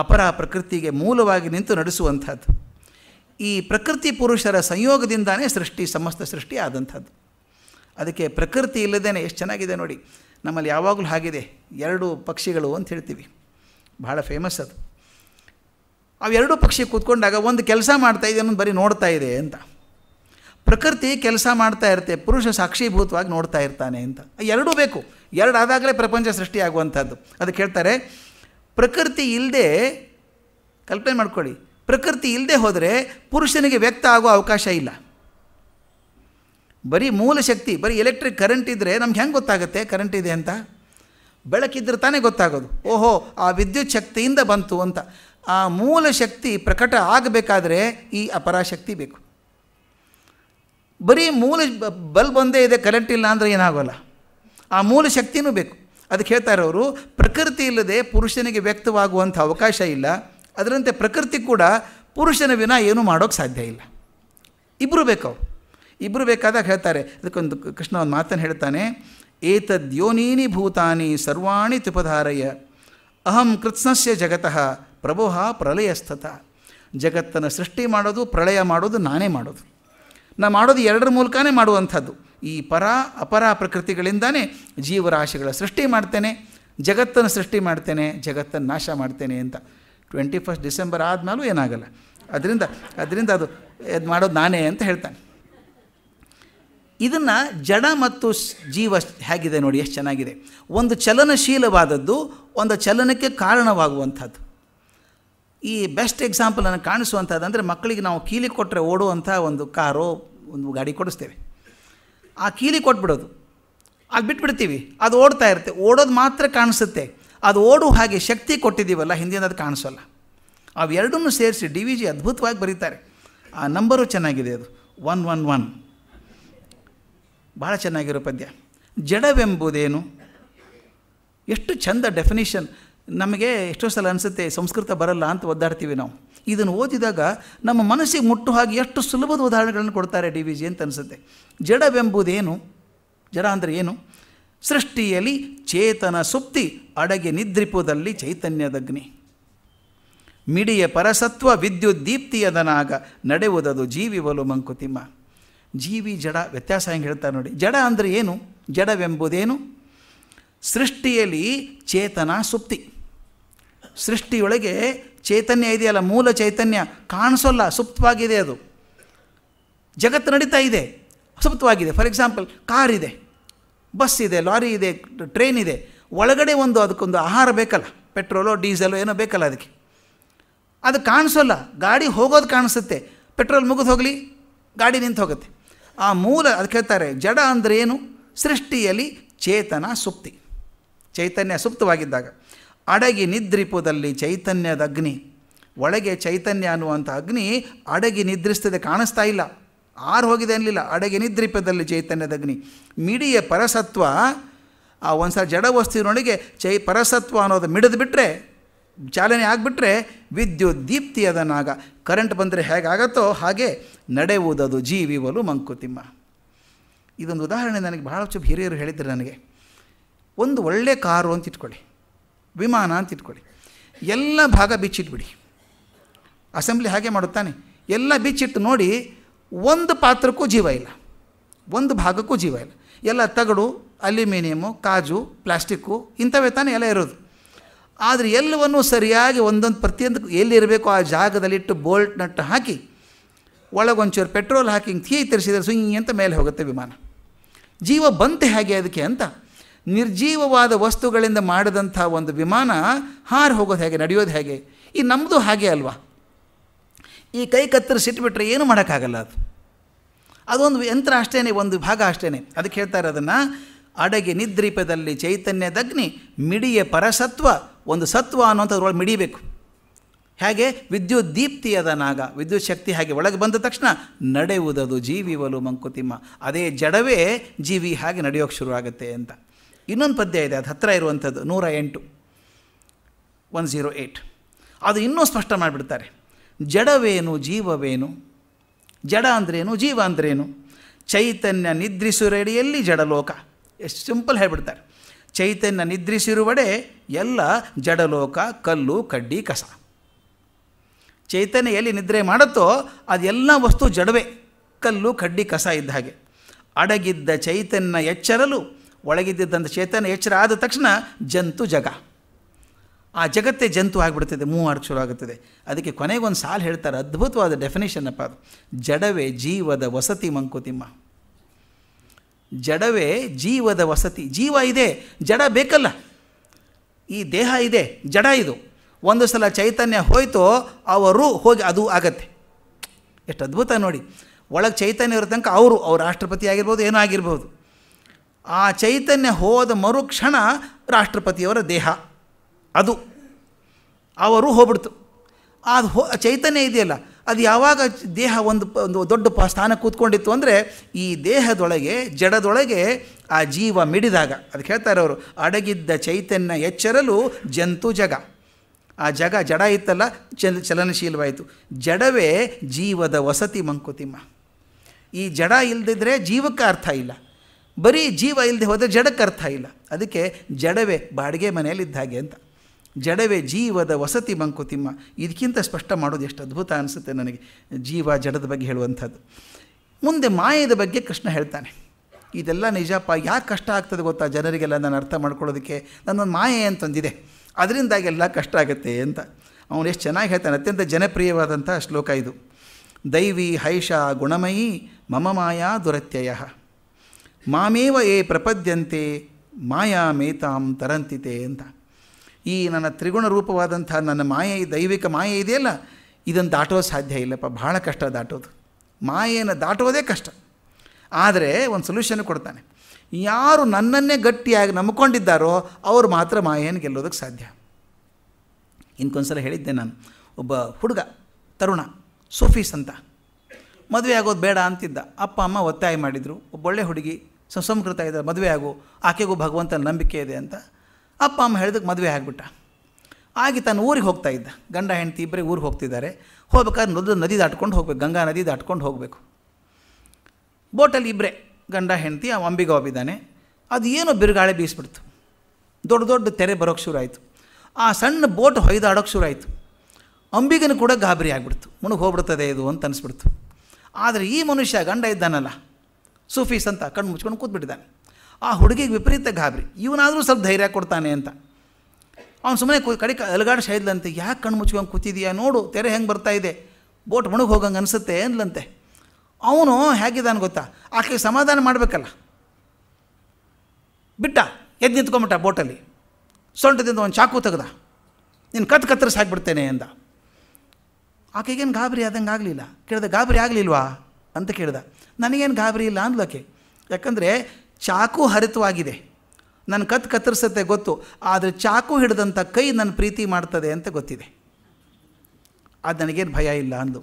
ಅಪರ ಪ್ರಕೃತಿಗೆ ಮೂಲವಾಗಿ ನಿಂತು ನಡೆಸುವಂಥದ್ದು ಈ ಪ್ರಕೃತಿ ಪುರುಷರ ಸಂಯೋಗದಿಂದಾನೇ ಸೃಷ್ಟಿ ಸಮಸ್ತ ಸೃಷ್ಟಿ ಆದಂಥದ್ದು ಅದಕ್ಕೆ ಪ್ರಕೃತಿ ಇಲ್ಲದೇ ಎಷ್ಟು ಚೆನ್ನಾಗಿದೆ ನೋಡಿ ನಮ್ಮಲ್ಲಿ ಯಾವಾಗಲೂ ಹಾಗಿದೆ ಎರಡು ಪಕ್ಷಿಗಳು ಅಂತ ಹೇಳ್ತೀವಿ ಬಹಳ ಫೇಮಸ್ ಅದು ಅವೆರಡು ಪಕ್ಷಿ ಕೂತ್ಕೊಂಡಾಗ ಒಂದು ಕೆಲಸ ಮಾಡ್ತಾ ಇದೆ ಅನ್ನೋದು ಬರೀ ನೋಡ್ತಾ ಇದೆ ಅಂತ ಪ್ರಕೃತಿ ಕೆಲಸ ಮಾಡ್ತಾ ಇರುತ್ತೆ ಪುರುಷ ಸಾಕ್ಷೀಭೂತವಾಗಿ ನೋಡ್ತಾ ಇರ್ತಾನೆ ಅಂತ ಎರಡೂ ಬೇಕು ಎರಡು ಆದಾಗಲೇ ಪ್ರಪಂಚ ಸೃಷ್ಟಿಯಾಗುವಂಥದ್ದು ಅದಕ್ಕೆ ಹೇಳ್ತಾರೆ ಪ್ರಕೃತಿ ಇಲ್ಲದೆ ಕಲ್ಪನೆ ಮಾಡ್ಕೊಳ್ಳಿ ಪ್ರಕೃತಿ ಇಲ್ಲದೆ ಹೋದರೆ ಪುರುಷನಿಗೆ ವ್ಯಕ್ತ ಆಗುವ ಅವಕಾಶ ಇಲ್ಲ ಬರೀ ಮೂಲ ಶಕ್ತಿ ಬರೀ ಎಲೆಕ್ಟ್ರಿಕ್ ಕರೆಂಟ್ ಇದ್ದರೆ ನಮ್ಗೆ ಹೆಂಗೆ ಗೊತ್ತಾಗುತ್ತೆ ಕರೆಂಟ್ ಇದೆ ಅಂತ ಬೆಳಕಿದ್ರೆ ತಾನೇ ಗೊತ್ತಾಗೋದು ಓಹೋ ಆ ವಿದ್ಯುತ್ ಶಕ್ತಿಯಿಂದ ಬಂತು ಅಂತ ಆ ಮೂಲ ಶಕ್ತಿ ಪ್ರಕಟ ಆಗಬೇಕಾದ್ರೆ ಈ ಅಪರಾಶಕ್ತಿ ಬೇಕು ಬರೀ ಮೂಲ ಬಲ್ಬ್ ಒಂದೇ ಇದೆ ಕರೆಂಟ್ ಇಲ್ಲ ಅಂದರೆ ಏನಾಗೋಲ್ಲ ಆ ಮೂಲ ಶಕ್ತಿನೂ ಬೇಕು ಅದಕ್ಕೆ ಹೇಳ್ತಾರೆ ಅವರು ಪ್ರಕೃತಿ ಇಲ್ಲದೆ ಪುರುಷನಿಗೆ ವ್ಯಕ್ತವಾಗುವಂಥ ಅವಕಾಶ ಇಲ್ಲ ಅದರಂತೆ ಪ್ರಕೃತಿ ಕೂಡ ಪುರುಷನ ವಿನ ಏನೂ ಮಾಡೋಕ್ಕೆ ಸಾಧ್ಯ ಇಲ್ಲ ಇಬ್ಬರು ಬೇಕು ಇಬ್ಬರು ಬೇಕಾದಾಗ ಹೇಳ್ತಾರೆ ಅದಕ್ಕೊಂದು ಕೃಷ್ಣ ಒಂದು ಮಾತನ್ನು ಹೇಳ್ತಾನೆ ಏತದ್ಯೋನೀನಿ ಭೂತಾನಿ ಸರ್ವಾಣಿ ತ್ರಿಪಧಾರಯ ಅಹಂ ಕೃತ್ಸ್ನಸ್ಯ ಜಗತಃ ಪ್ರಭುಹ ಪ್ರಲಯಸ್ಥತ ಜಗತ್ತನ್ನು ಸೃಷ್ಟಿ ಮಾಡೋದು ಪ್ರಳಯ ಮಾಡೋದು ನಾನೇ ಮಾಡೋದು ನಾ ಮಾಡೋದು ಎರಡರ ಮೂಲಕನೇ ಮಾಡುವಂಥದ್ದು ಈ ಪರ ಅಪರ ಪ್ರಕೃತಿಗಳಿಂದಾನೇ ಜೀವರಾಶಿಗಳ ಸೃಷ್ಟಿ ಮಾಡ್ತೇನೆ ಜಗತ್ತನ್ನು ಸೃಷ್ಟಿ ಮಾಡ್ತೇನೆ ಜಗತ್ತನ್ನು ನಾಶ ಮಾಡ್ತೇನೆ ಅಂತ ಟ್ವೆಂಟಿ ಫಸ್ಟ್ ಡಿಸೆಂಬರ್ ಆದಮೇಲೂ ಏನಾಗಲ್ಲ ಅದರಿಂದ ಅದರಿಂದ ಅದು ಇದು ಮಾಡೋದು ನಾನೇ ಅಂತ ಹೇಳ್ತಾನೆ ಇದನ್ನು ಜಡ ಮತ್ತು ಜೀವ ಹೇಗಿದೆ ನೋಡಿ ಎಷ್ಟು ಚೆನ್ನಾಗಿದೆ ಒಂದು ಚಲನಶೀಲವಾದದ್ದು ಒಂದು ಚಲನಕ್ಕೆ ಕಾರಣವಾಗುವಂಥದ್ದು ಈ ಬೆಸ್ಟ್ ಎಕ್ಸಾಂಪಲನ್ನು ಕಾಣಿಸುವಂಥದ್ದು ಅಂದರೆ ಮಕ್ಕಳಿಗೆ ನಾವು ಕೀಲಿ ಕೊಟ್ಟರೆ ಓಡುವಂಥ ಒಂದು ಕಾರೋ ಒಂದು ಗಾಡಿ ಕೊಡಿಸ್ತೇವೆ ಆ ಕೀಲಿ ಕೊಟ್ಬಿಡೋದು ಅದು ಬಿಟ್ಬಿಡ್ತೀವಿ ಅದು ಓಡ್ತಾ ಇರುತ್ತೆ ಓಡೋದು ಮಾತ್ರ ಕಾಣಿಸುತ್ತೆ ಅದು ಓಡು ಹಾಗೆ ಶಕ್ತಿ ಕೊಟ್ಟಿದ್ದೀವಲ್ಲ ಹಿಂದಿನ ಅದು ಕಾಣಿಸೋಲ್ಲ ಅವೆರಡನ್ನೂ ಸೇರಿಸಿ ಡಿ ವಿ ಜಿ ಅದ್ಭುತವಾಗಿ ಬರೀತಾರೆ ಆ ನಂಬರು ಚೆನ್ನಾಗಿದೆ ಅದು ಒನ್ ಒನ್ ಒನ್ ಭಾಳ ಚೆನ್ನಾಗಿರೋ ಪದ್ಯ ಜಡವೆಂಬುದೇನು ಎಷ್ಟು ಚಂದ ಡೆಫಿನಿಷನ್ ನಮಗೆ ಎಷ್ಟೋ ಸಲ ಅನಿಸುತ್ತೆ ಸಂಸ್ಕೃತ ಬರಲ್ಲ ಅಂತ ಒದ್ದಾಡ್ತೀವಿ ನಾವು ಇದನ್ನು ಓದಿದಾಗ ನಮ್ಮ ಮನಸ್ಸಿಗೆ ಮುಟ್ಟು ಹಾಗೆ ಎಷ್ಟು ಸುಲಭದ ಉದಾಹರಣೆಗಳನ್ನು ಕೊಡ್ತಾರೆ ಡಿ ವಿ ಜಿ ಅಂತ ಅನಿಸುತ್ತೆ ಜಡವೆಂಬುದೇನು ಜಡ ಅಂದರೆ ಏನು ಸೃಷ್ಟಿಯಲ್ಲಿ ಚೇತನ ಸುಪ್ತಿ ಅಡಗೆ ನಿದ್ರಿಪುದಲ್ಲಿ ಚೈತನ್ಯದಗ್ನಿ ಮಿಡಿಯ ಪರಸತ್ವ ವಿದ್ಯುತ್ ದೀಪ್ತಿಯದನಾಗ ನಡೆಯುವುದದು ಜೀವಿವಲು ಮಂಕುತಿಮ್ಮ ಜೀವಿ ಜಡ ವ್ಯತ್ಯಾಸ ಹೆಂಗೆ ಹೇಳ್ತಾರೆ ನೋಡಿ ಜಡ ಅಂದರೆ ಏನು ಜಡವೆಂಬುದೇನು ಸೃಷ್ಟಿಯಲ್ಲಿ ಚೇತನ ಸುಪ್ತಿ ಸೃಷ್ಟಿಯೊಳಗೆ ಚೈತನ್ಯ ಇದೆಯಲ್ಲ ಮೂಲ ಚೈತನ್ಯ ಕಾಣಿಸೋಲ್ಲ ಸುಪ್ತವಾಗಿದೆ ಅದು ಜಗತ್ತು ನಡೀತಾ ಇದೆ ಸುಪ್ತವಾಗಿದೆ ಫಾರ್ ಎಕ್ಸಾಂಪಲ್ ಕಾರ್ ಇದೆ ಬಸ್ ಇದೆ ಲಾರಿ ಇದೆ ಟ್ರೈನ್ ಇದೆ ಒಳಗಡೆ ಒಂದು ಅದಕ್ಕೊಂದು ಆಹಾರ ಬೇಕಲ್ಲ ಪೆಟ್ರೋಲು ಡೀಸೆಲೋ ಏನೋ ಬೇಕಲ್ಲ ಅದಕ್ಕೆ ಅದು ಕಾಣಿಸೋಲ್ಲ ಗಾಡಿ ಹೋಗೋದು ಕಾಣಿಸುತ್ತೆ ಪೆಟ್ರೋಲ್ ಮುಗಿದು ಹೋಗಲಿ ಗಾಡಿ ನಿಂತು ಹೋಗುತ್ತೆ ಆ ಮೂಲ ಅದಕ್ಕೆ ಹೇಳ್ತಾರೆ ಜಡ ಅಂದರೆ ಏನು ಸೃಷ್ಟಿಯಲ್ಲಿ ಚೇತನ ಸುಪ್ತಿ ಚೈತನ್ಯ ಸುಪ್ತವಾಗಿದ್ದಾಗ ಅಡಗಿ ನಿದ್ರಿಪುದಲ್ಲಿ ಚೈತನ್ಯದ ಅಗ್ನಿ ಒಳಗೆ ಚೈತನ್ಯ ಅನ್ನುವಂಥ ಅಗ್ನಿ ಅಡಗಿ ನಿದ್ರಿಸ್ತದೆ ಕಾಣಿಸ್ತಾ ಇಲ್ಲ ಆರು ಹೋಗಿದೆ ಅನ್ನಲಿಲ್ಲ ಅಡಗಿ ನಿದ್ರಿಪದಲ್ಲಿ ಚೈತನ್ಯದ ಅಗ್ನಿ ಮಿಡಿಯ ಪರಸತ್ವ ಆ ಒಂದು ಸಲ ಜಡ ವಸ್ತುವಿನೊಳಗೆ ಚೈ ಪರಸತ್ವ ಅನ್ನೋದು ಮಿಡಿದು ಬಿಟ್ಟರೆ ಚಾಲನೆ ಆಗಿಬಿಟ್ರೆ ವಿದ್ಯುತ್ ದೀಪ್ತಿ ಅದನ್ನಾಗ ಕರೆಂಟ್ ಬಂದರೆ ಹೇಗಾಗತ್ತೋ ಹಾಗೆ ನಡೆಯುವುದದು ಜೀವಿವಲು ಮಂಕುತಿಮ್ಮ ಇದೊಂದು ಉದಾಹರಣೆ ನನಗೆ ಭಾಳಷ್ಟು ಹಿರಿಯರು ಹೇಳಿದ್ರು ನನಗೆ ಒಂದು ಒಳ್ಳೆ ಕಾರು ಅಂತ ಇಟ್ಕೊಳ್ಳಿ ವಿಮಾನ ಅಂತ ಇಟ್ಕೊಳ್ಳಿ ಎಲ್ಲ ಭಾಗ ಬಿಚ್ಚಿಟ್ಬಿಡಿ ಅಸೆಂಬ್ಲಿ ಹಾಗೆ ಮಾಡುತ್ತಾನೆ ಎಲ್ಲ ಬಿಚ್ಚಿಟ್ಟು ನೋಡಿ ಒಂದು ಪಾತ್ರಕ್ಕೂ ಜೀವ ಇಲ್ಲ ಒಂದು ಭಾಗಕ್ಕೂ ಜೀವ ಇಲ್ಲ ಎಲ್ಲ ತಗಡು ಅಲ್ಯೂಮಿನಿಯಮು ಕಾಜು ಪ್ಲಾಸ್ಟಿಕ್ಕು ಇಂಥವೇ ತಾನೇ ಎಲ್ಲ ಇರೋದು ಆದರೆ ಎಲ್ಲವನ್ನೂ ಸರಿಯಾಗಿ ಒಂದೊಂದು ಪ್ರತಿಯೊಂದು ಎಲ್ಲಿರಬೇಕು ಆ ಜಾಗದಲ್ಲಿಟ್ಟು ಬೋಲ್ಟ್ ನಟ್ಟು ಹಾಕಿ ಒಳಗೊಂಚೂರು ಪೆಟ್ರೋಲ್ ಹಾಕಿ ಹಿಂಗೆ ಥೀ ತರಿಸಿದರೆ ಸುಂಗಿ ಅಂತ ಮೇಲೆ ಹೋಗುತ್ತೆ ವಿಮಾನ ಜೀವ ಬಂತೆ ಹಾಗೆ ಅದಕ್ಕೆ ಅಂತ ನಿರ್ಜೀವವಾದ ವಸ್ತುಗಳಿಂದ ಮಾಡಿದಂಥ ಒಂದು ವಿಮಾನ ಹಾರು ಹೋಗೋದು ಹೇಗೆ ನಡೆಯೋದು ಹೇಗೆ ಈ ನಮ್ಮದು ಹಾಗೆ ಅಲ್ವಾ ಈ ಕೈ ಕತ್ತರಿಸಿಟ್ಬಿಟ್ರೆ ಏನು ಮಾಡೋಕ್ಕಾಗಲ್ಲ ಅದು ಅದೊಂದು ಯಂತ್ರ ಅಷ್ಟೇ ಒಂದು ಭಾಗ ಅಷ್ಟೇ ಅದಕ್ಕೆ ಹೇಳ್ತಾರೆ ಅದನ್ನು ಅಡಗಿ ನಿದ್ರಿಪದಲ್ಲಿ ಚೈತನ್ಯದಗ್ನಿ ಮಿಡಿಯ ಪರಸತ್ವ ಒಂದು ಸತ್ವ ಅನ್ನೋಂಥದ್ರೊಳಗೆ ಮಿಡಿಬೇಕು ಹೇಗೆ ವಿದ್ಯುತ್ ದೀಪ್ತಿಯದ ನಾಗ ವಿದ್ಯುತ್ ಶಕ್ತಿ ಹಾಗೆ ಒಳಗೆ ಬಂದ ತಕ್ಷಣ ನಡೆಯುವುದದು ಜೀವಿವಲು ಮಂಕುತಿಮ್ಮ ಅದೇ ಜಡವೇ ಜೀವಿ ಹಾಗೆ ನಡೆಯೋಕ್ಕೆ ಶುರು ಆಗುತ್ತೆ ಅಂತ ಇನ್ನೊಂದು ಪದ್ಯ ಇದೆ ಅದು ಹತ್ತಿರ ಇರುವಂಥದ್ದು ನೂರ ಎಂಟು ಒನ್ ಝೀರೋ ಏಯ್ಟ್ ಅದು ಇನ್ನೂ ಸ್ಪಷ್ಟ ಮಾಡಿಬಿಡ್ತಾರೆ ಜಡವೇನು ಜೀವವೇನು ಜಡ ಅಂದ್ರೇನು ಜೀವ ಅಂದ್ರೇನು ಚೈತನ್ಯ ನಿದ್ರಿಸುರಡಿಯಲ್ಲಿ ಜಡಲೋಕ ಎಷ್ಟು ಸಿಂಪಲ್ ಹೇಳ್ಬಿಡ್ತಾರೆ ಚೈತನ್ಯ ನಿದ್ರಿಸಿರುವಡೆ ಎಲ್ಲ ಜಡಲೋಕ ಕಲ್ಲು ಕಡ್ಡಿ ಕಸ ಚೈತನ್ಯ ಎಲ್ಲಿ ನಿದ್ರೆ ಮಾಡುತ್ತೋ ಅದೆಲ್ಲ ವಸ್ತು ಜಡವೆ ಕಲ್ಲು ಕಡ್ಡಿ ಕಸ ಇದ್ದ ಹಾಗೆ ಅಡಗಿದ್ದ ಚೈತನ್ಯ ಎಚ್ಚರಲು ಒಳಗಿದ್ದಂಥ ಚೈತನ್ಯ ಎಚ್ಚರ ಆದ ತಕ್ಷಣ ಜಂತು ಜಗ ಆ ಜಗತ್ತೇ ಜಂತು ಆಗಿಬಿಡ್ತದೆ ಮೂವಾರು ಶುರು ಆಗುತ್ತದೆ ಅದಕ್ಕೆ ಕೊನೆಗೊಂದು ಸಾಲು ಹೇಳ್ತಾರೆ ಅದ್ಭುತವಾದ ಅಪ್ಪ ಅದು ಜಡವೆ ಜೀವದ ವಸತಿ ಮಂಕುತಿಮ್ಮ ಜಡವೇ ಜೀವದ ವಸತಿ ಜೀವ ಇದೆ ಜಡ ಬೇಕಲ್ಲ ಈ ದೇಹ ಇದೆ ಜಡ ಇದು ಒಂದು ಸಲ ಚೈತನ್ಯ ಹೋಯಿತು ಅವರು ಹೋಗಿ ಅದು ಆಗತ್ತೆ ಎಷ್ಟು ಅದ್ಭುತ ನೋಡಿ ಒಳಗೆ ಚೈತನ್ಯ ಇರೋ ತನಕ ಅವರು ಅವ್ರು ರಾಷ್ಟ್ರಪತಿ ಆಗಿರ್ಬೋದು ಏನೋ ಆಗಿರ್ಬೋದು ಆ ಚೈತನ್ಯ ಹೋದ ಮರುಕ್ಷಣ ರಾಷ್ಟ್ರಪತಿಯವರ ದೇಹ ಅದು ಅವರು ಹೋಗ್ಬಿಡ್ತು ಅದು ಹೋ ಚೈತನ್ಯ ಇದೆಯಲ್ಲ ಅದು ಯಾವಾಗ ದೇಹ ಒಂದು ಒಂದು ದೊಡ್ಡ ಪ ಸ್ಥಾನ ಕೂತ್ಕೊಂಡಿತ್ತು ಅಂದರೆ ಈ ದೇಹದೊಳಗೆ ಜಡದೊಳಗೆ ಆ ಜೀವ ಮಿಡಿದಾಗ ಅದಕ್ಕೆ ಹೇಳ್ತಾರೆ ಅವರು ಅಡಗಿದ್ದ ಚೈತನ್ಯ ಎಚ್ಚರಲು ಜಂತು ಜಗ ಆ ಜಗ ಜಡ ಇತ್ತಲ್ಲ ಚಲ ಚಲನಶೀಲವಾಯಿತು ಜಡವೇ ಜೀವದ ವಸತಿ ಮಂಕುತಿಮ್ಮ ಈ ಜಡ ಇಲ್ಲದಿದ್ದರೆ ಜೀವಕ್ಕೆ ಅರ್ಥ ಇಲ್ಲ ಬರೀ ಜೀವ ಇಲ್ಲದೆ ಹೋದರೆ ಜಡಕ್ಕೆ ಅರ್ಥ ಇಲ್ಲ ಅದಕ್ಕೆ ಜಡವೇ ಬಾಡಿಗೆ ಮನೆಯಲ್ಲಿದ್ದ ಹಾಗೆ ಅಂತ ಜಡವೇ ಜೀವದ ವಸತಿ ಮಂಕುತಿಮ್ಮ ಇದಕ್ಕಿಂತ ಸ್ಪಷ್ಟ ಮಾಡೋದು ಎಷ್ಟು ಅದ್ಭುತ ಅನಿಸುತ್ತೆ ನನಗೆ ಜೀವ ಜಡದ ಬಗ್ಗೆ ಹೇಳುವಂಥದ್ದು ಮುಂದೆ ಮಾಯದ ಬಗ್ಗೆ ಕೃಷ್ಣ ಹೇಳ್ತಾನೆ ಇದೆಲ್ಲ ನಿಜಪ್ಪ ಯಾಕೆ ಕಷ್ಟ ಆಗ್ತದೆ ಗೊತ್ತಾ ಜನರಿಗೆಲ್ಲ ನಾನು ಅರ್ಥ ಮಾಡ್ಕೊಳ್ಳೋದಕ್ಕೆ ನನ್ನೊಂದು ಮಾಯೆ ಅದರಿಂದಾಗಿ ಎಲ್ಲ ಕಷ್ಟ ಆಗುತ್ತೆ ಅಂತ ಅವನು ಎಷ್ಟು ಚೆನ್ನಾಗಿ ಹೇಳ್ತಾನೆ ಅತ್ಯಂತ ಜನಪ್ರಿಯವಾದಂಥ ಶ್ಲೋಕ ಇದು ದೈವಿ ಹೈಷ ಗುಣಮಯಿ ಮಮ ಮಾಯಾ ದುರತ್ಯಯ ಮಾಮೇವ ಏ ಪ್ರಪದ್ಯಂತೆ ಮಾಯಾ ಮೇತಾಂ ತರಂತಿತೆ ಅಂತ ಈ ನನ್ನ ತ್ರಿಗುಣ ರೂಪವಾದಂಥ ನನ್ನ ಮಾಯೆ ದೈವಿಕ ಮಾಯೆ ಇದೆಯಲ್ಲ ಇದನ್ನು ದಾಟೋ ಸಾಧ್ಯ ಇಲ್ಲಪ್ಪ ಭಾಳ ಕಷ್ಟ ದಾಟೋದು ಮಾಯೆಯನ್ನು ದಾಟೋದೇ ಕಷ್ಟ ಆದರೆ ಒಂದು ಸೊಲ್ಯೂಷನ್ ಕೊಡ್ತಾನೆ ಯಾರು ನನ್ನನ್ನೇ ಗಟ್ಟಿಯಾಗಿ ನಂಬ್ಕೊಂಡಿದ್ದಾರೋ ಅವರು ಮಾತ್ರ ಮಾಯೆಯನ್ನು ಗೆಲ್ಲೋದಕ್ಕೆ ಸಾಧ್ಯ ಇನ್ಕೊಂದ್ಸಲ ಹೇಳಿದ್ದೆ ನಾನು ಒಬ್ಬ ಹುಡುಗ ತರುಣ ಸೂಫೀಸ್ ಅಂತ ಮದುವೆ ಆಗೋದು ಬೇಡ ಅಂತಿದ್ದ ಅಪ್ಪ ಅಮ್ಮ ಒತ್ತಾಯ ಮಾಡಿದರು ಒಳ್ಳೆ ಹುಡುಗಿ ಸುಸಂಸ್ಕೃತ ಇದ್ದಾರೆ ಮದುವೆ ಆಗು ಆಕೆಗೂ ಭಗವಂತನ ನಂಬಿಕೆ ಇದೆ ಅಂತ ಅಪ್ಪ ಅಮ್ಮ ಹೇಳಿದಕ್ಕೆ ಮದುವೆ ಆಗಿಬಿಟ್ಟ ಆಗಿ ತಾನು ಊರಿಗೆ ಹೋಗ್ತಾ ಇದ್ದ ಗಂಡ ಹೆಂಡತಿ ಇಬ್ಬರೇ ಊರಿಗೆ ಹೋಗ್ತಿದ್ದಾರೆ ಹೋಗ್ಬೇಕಾದ್ರೆ ನದಿ ನದಿ ದಾಟ್ಕೊಂಡು ಹೋಗ್ಬೇಕು ಗಂಗಾ ನದಿ ದಾಟ್ಕೊಂಡು ಹೋಗಬೇಕು ಬೋಟಲ್ಲಿ ಇಬ್ಬರೇ ಗಂಡ ಹೆಂಡತಿ ಅವ ಅಂಬಿಗೆ ಒಬ್ಬಿದ್ದಾನೆ ಅದು ಏನೋ ಬಿರುಗಾಳೆ ಬೀಸಿಬಿಡ್ತು ದೊಡ್ಡ ದೊಡ್ಡ ತೆರೆ ಬರೋಕ್ಕೆ ಶುರು ಆಯಿತು ಆ ಸಣ್ಣ ಬೋಟ್ ಹೊಯ್ದಾಡೋಕ್ಕೆ ಶುರು ಆಯಿತು ಅಂಬಿಗನ ಕೂಡ ಗಾಬರಿ ಆಗಿಬಿಡ್ತು ಮುಣಗೆ ಹೋಗ್ಬಿಡ್ತದೆ ಇದು ಅಂತ ಅನಿಸ್ಬಿಡ್ತು ಆದರೆ ಈ ಮನುಷ್ಯ ಗಂಡ ಇದ್ದಾನಲ್ಲ ಸೂಫೀಸ್ ಅಂತ ಕಣ್ಣು ಮುಚ್ಕೊಂಡು ಕೂತ್ಬಿಟ್ಟಿದ್ದಾನೆ ಆ ಹುಡುಗಿಗೆ ವಿಪರೀತ ಗಾಬರಿ ಇವನಾದರೂ ಸ್ವಲ್ಪ ಧೈರ್ಯ ಕೊಡ್ತಾನೆ ಅಂತ ಅವ್ನು ಸುಮ್ಮನೆ ಕಡೆ ಅಲಗಾಡ್ ಶೈದ್ಲಂತೆ ಯಾಕೆ ಕಣ್ಣು ಮುಚ್ಕೊಂಡು ಕೂತಿದೀಯಾ ನೋಡು ತೆರೆ ಹೆಂಗೆ ಬರ್ತಾ ಇದೆ ಬೋಟ್ ಒಣಗೋಗಂಗೆ ಹೋಗಂಗೆ ಅನಿಸುತ್ತೆ ಅಂದ್ಲಂತೆ ಅವನು ಹೇಗಿದ್ದಾನೆ ಗೊತ್ತಾ ಆಕೆಗೆ ಸಮಾಧಾನ ಮಾಡಬೇಕಲ್ಲ ಬಿಟ್ಟ ಎದ್ದು ನಿಂತ್ಕೊಂಬಿಟ್ಟ ಬೋಟಲ್ಲಿ ಸೊಂಟದಿಂದ ಒಂದು ಚಾಕು ತೆಗ್ದ ನೀನು ಕತ್ ಕತ್ತರಿಸಿ ಹಾಕ್ಬಿಡ್ತೇನೆ ಅಂದ ಆಕೆಗೇನು ಗಾಬರಿ ಆದಂಗೆ ಆಗಲಿಲ್ಲ ಕೇಳಿದೆ ಗಾಬರಿ ಆಗಲಿಲ್ವಾ ಅಂತ ಕೇಳಿದ ನನಗೇನು ಗಾಬರಿ ಇಲ್ಲ ಅಂದ್ಲಕ್ಕೆ ಯಾಕಂದರೆ ಚಾಕು ಹರಿತವಾಗಿದೆ ನನ್ನ ಕತ್ತು ಕತ್ತರಿಸುತ್ತೆ ಗೊತ್ತು ಆದರೆ ಚಾಕು ಹಿಡಿದಂಥ ಕೈ ನನ್ನ ಪ್ರೀತಿ ಮಾಡ್ತದೆ ಅಂತ ಗೊತ್ತಿದೆ ಅದು ನನಗೇನು ಭಯ ಇಲ್ಲ ಅಂದು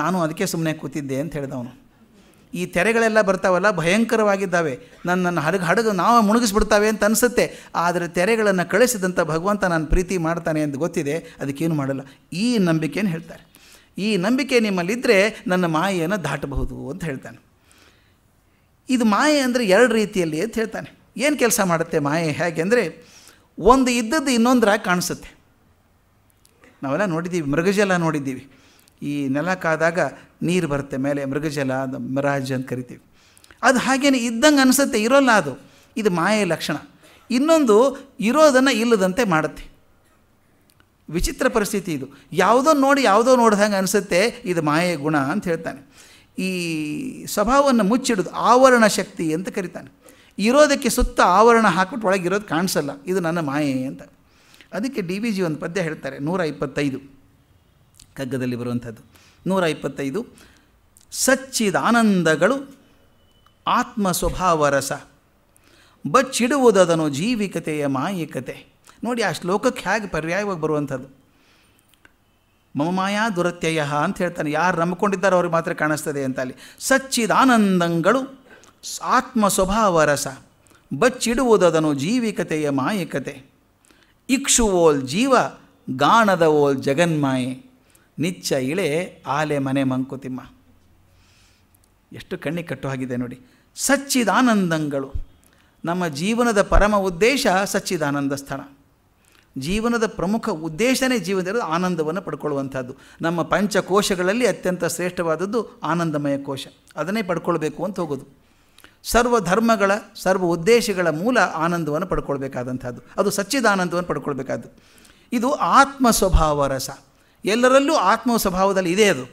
ನಾನು ಅದಕ್ಕೆ ಸುಮ್ಮನೆ ಕೂತಿದ್ದೆ ಅಂತ ಹೇಳಿದವನು ಈ ತೆರೆಗಳೆಲ್ಲ ಬರ್ತಾವಲ್ಲ ಭಯಂಕರವಾಗಿದ್ದಾವೆ ನನ್ನನ್ನು ಹಡಗು ಹಡಗು ನಾವು ಮುಣುಗಿಸ್ಬಿಡ್ತಾವೆ ಅಂತ ಅನಿಸುತ್ತೆ ಆದರೆ ತೆರೆಗಳನ್ನು ಕಳಿಸಿದಂಥ ಭಗವಂತ ನಾನು ಪ್ರೀತಿ ಮಾಡ್ತಾನೆ ಅಂತ ಗೊತ್ತಿದೆ ಅದಕ್ಕೇನು ಮಾಡಲ್ಲ ಈ ನಂಬಿಕೆಯನ್ನು ಹೇಳ್ತಾರೆ ಈ ನಂಬಿಕೆ ನಿಮ್ಮಲ್ಲಿದ್ದರೆ ನನ್ನ ಮಾಯನ್ನು ದಾಟಬಹುದು ಅಂತ ಹೇಳ್ತಾನೆ ಇದು ಮಾಯೆ ಅಂದರೆ ಎರಡು ರೀತಿಯಲ್ಲಿ ಅಂತ ಹೇಳ್ತಾನೆ ಏನು ಕೆಲಸ ಮಾಡುತ್ತೆ ಮಾಯೆ ಹೇಗೆ ಅಂದರೆ ಒಂದು ಇದ್ದದ್ದು ಇನ್ನೊಂದರಾಗಿ ಕಾಣಿಸುತ್ತೆ ನಾವೆಲ್ಲ ನೋಡಿದ್ದೀವಿ ಮೃಗಜಲ ನೋಡಿದ್ದೀವಿ ಈ ನೆಲ ಕಾದಾಗ ನೀರು ಬರುತ್ತೆ ಮೇಲೆ ಮೃಗಜಲ ಅದು ಮಿರಾಜ್ ಅಂತ ಕರಿತೀವಿ ಅದು ಹಾಗೇನೆ ಇದ್ದಂಗೆ ಅನಿಸುತ್ತೆ ಇರೋಲ್ಲ ಅದು ಇದು ಮಾಯೆ ಲಕ್ಷಣ ಇನ್ನೊಂದು ಇರೋದನ್ನು ಇಲ್ಲದಂತೆ ಮಾಡುತ್ತೆ ವಿಚಿತ್ರ ಪರಿಸ್ಥಿತಿ ಇದು ಯಾವುದೋ ನೋಡಿ ಯಾವುದೋ ನೋಡಿದಂಗೆ ಅನಿಸುತ್ತೆ ಇದು ಮಾಯೆ ಗುಣ ಅಂತ ಹೇಳ್ತಾನೆ ಈ ಸ್ವಭಾವವನ್ನು ಮುಚ್ಚಿಡೋದು ಆವರಣ ಶಕ್ತಿ ಅಂತ ಕರಿತಾನೆ ಇರೋದಕ್ಕೆ ಸುತ್ತ ಆವರಣ ಹಾಕ್ಬಿಟ್ಟು ಒಳಗಿರೋದು ಕಾಣಿಸಲ್ಲ ಇದು ನನ್ನ ಮಾಯೆ ಅಂತ ಅದಕ್ಕೆ ಡಿ ವಿ ಜಿ ಒಂದು ಪದ್ಯ ಹೇಳ್ತಾರೆ ನೂರ ಇಪ್ಪತ್ತೈದು ಕಗ್ಗದಲ್ಲಿ ಬರುವಂಥದ್ದು ನೂರ ಇಪ್ಪತ್ತೈದು ಸಚ್ಚಿದಾನಂದಗಳು ಆತ್ಮ ಸ್ವಭಾವ ರಸ ಬಚ್ಚಿಡುವುದದನು ಜೀವಿಕತೆಯ ಮಾಯಿಕತೆ ನೋಡಿ ಆ ಶ್ಲೋಕಕ್ಕೆ ಹೇಗೆ ಪರ್ಯಾಯವಾಗಿ ಬರುವಂಥದ್ದು ಮಮ ಮಾಯಾ ದುರತ್ಯಯ ಅಂತ ಹೇಳ್ತಾನೆ ಯಾರು ನಂಬಿಕೊಂಡಿದ್ದಾರೋ ಅವ್ರಿಗೆ ಮಾತ್ರ ಕಾಣಿಸ್ತದೆ ಅಂತ ಅಲ್ಲಿ ಸಚ್ಚಿದಾನಂದಂಗಳು ಆತ್ಮ ಸ್ವಭಾವ ರಸ ಬಚ್ಚಿಡುವುದದನು ಜೀವಿಕತೆಯ ಮಾಯಿಕತೆ ಇಕ್ಷುವೋಲ್ ಜೀವ ಗಾಣದ ಓಲ್ ಜಗನ್ಮಾಯೆ ನಿಚ್ಚ ಇಳೆ ಆಲೆ ಮನೆ ಮಂಕುತಿಮ್ಮ ಎಷ್ಟು ಕಣ್ಣಿ ಕಟ್ಟು ನೋಡಿ ಸಚ್ಚಿದಾನಂದಂಗಳು ನಮ್ಮ ಜೀವನದ ಪರಮ ಉದ್ದೇಶ ಸಚ್ಚಿದಾನಂದ ಸ್ಥಳ ಜೀವನದ ಪ್ರಮುಖ ಉದ್ದೇಶನೇ ಜೀವನದಲ್ಲಿ ಆನಂದವನ್ನು ಪಡ್ಕೊಳ್ಳುವಂಥದ್ದು ನಮ್ಮ ಪಂಚಕೋಶಗಳಲ್ಲಿ ಅತ್ಯಂತ ಶ್ರೇಷ್ಠವಾದದ್ದು ಆನಂದಮಯ ಕೋಶ ಅದನ್ನೇ ಪಡ್ಕೊಳ್ಬೇಕು ಅಂತ ಹೋಗೋದು ಸರ್ವ ಧರ್ಮಗಳ ಸರ್ವ ಉದ್ದೇಶಗಳ ಮೂಲ ಆನಂದವನ್ನು ಪಡ್ಕೊಳ್ಬೇಕಾದಂಥದ್ದು ಅದು ಸಚ್ಚಿದ ಆನಂದವನ್ನು ಪಡ್ಕೊಳ್ಬೇಕಾದ್ದು ಇದು ಆತ್ಮ ಸ್ವಭಾವ ರಸ ಎಲ್ಲರಲ್ಲೂ ಆತ್ಮ ಸ್ವಭಾವದಲ್ಲಿ ಇದೆ ಅದು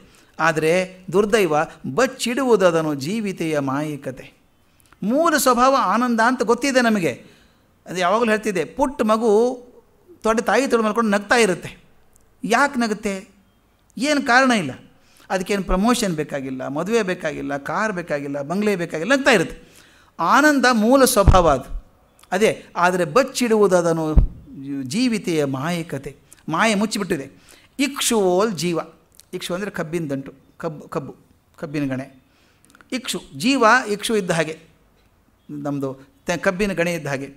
ಆದರೆ ದುರ್ದೈವ ಬಚ್ಚಿಡುವುದು ಜೀವಿತೆಯ ಮಾಯಿಕತೆ ಮೂಲ ಸ್ವಭಾವ ಆನಂದ ಅಂತ ಗೊತ್ತಿದೆ ನಮಗೆ ಅದು ಯಾವಾಗಲೂ ಹೇಳ್ತಿದೆ ಪುಟ್ಟ ಮಗು ತೊಡೆ ತಾಯಿ ತೊಡೆ ಮಲ್ಕೊಂಡು ನಗ್ತಾ ಇರುತ್ತೆ ಯಾಕೆ ನಗುತ್ತೆ ಏನು ಕಾರಣ ಇಲ್ಲ ಅದಕ್ಕೇನು ಪ್ರಮೋಷನ್ ಬೇಕಾಗಿಲ್ಲ ಮದುವೆ ಬೇಕಾಗಿಲ್ಲ ಕಾರ್ ಬೇಕಾಗಿಲ್ಲ ಬಂಗ್ಲೆ ಬೇಕಾಗಿಲ್ಲ ನಗ್ತಾ ಇರುತ್ತೆ ಆನಂದ ಮೂಲ ಸ್ವಭಾವ ಅದು ಅದೇ ಆದರೆ ಬಚ್ಚಿಡುವುದಾದನು ಜೀವಿತೆಯ ಮಾಯಕತೆ ಮಾಯೆ ಮುಚ್ಚಿಬಿಟ್ಟಿದೆ ಇಕ್ಷುವೋಲ್ ಜೀವ ಇಕ್ಷು ಅಂದರೆ ಕಬ್ಬಿನ ದಂಟು ಕಬ್ಬು ಕಬ್ಬು ಕಬ್ಬಿನ ಗಣೆ ಇಕ್ಷು ಜೀವ ಇಕ್ಷು ಇದ್ದ ಹಾಗೆ ನಮ್ಮದು ಕಬ್ಬಿನ ಗಣೆ ಇದ್ದ ಹಾಗೆ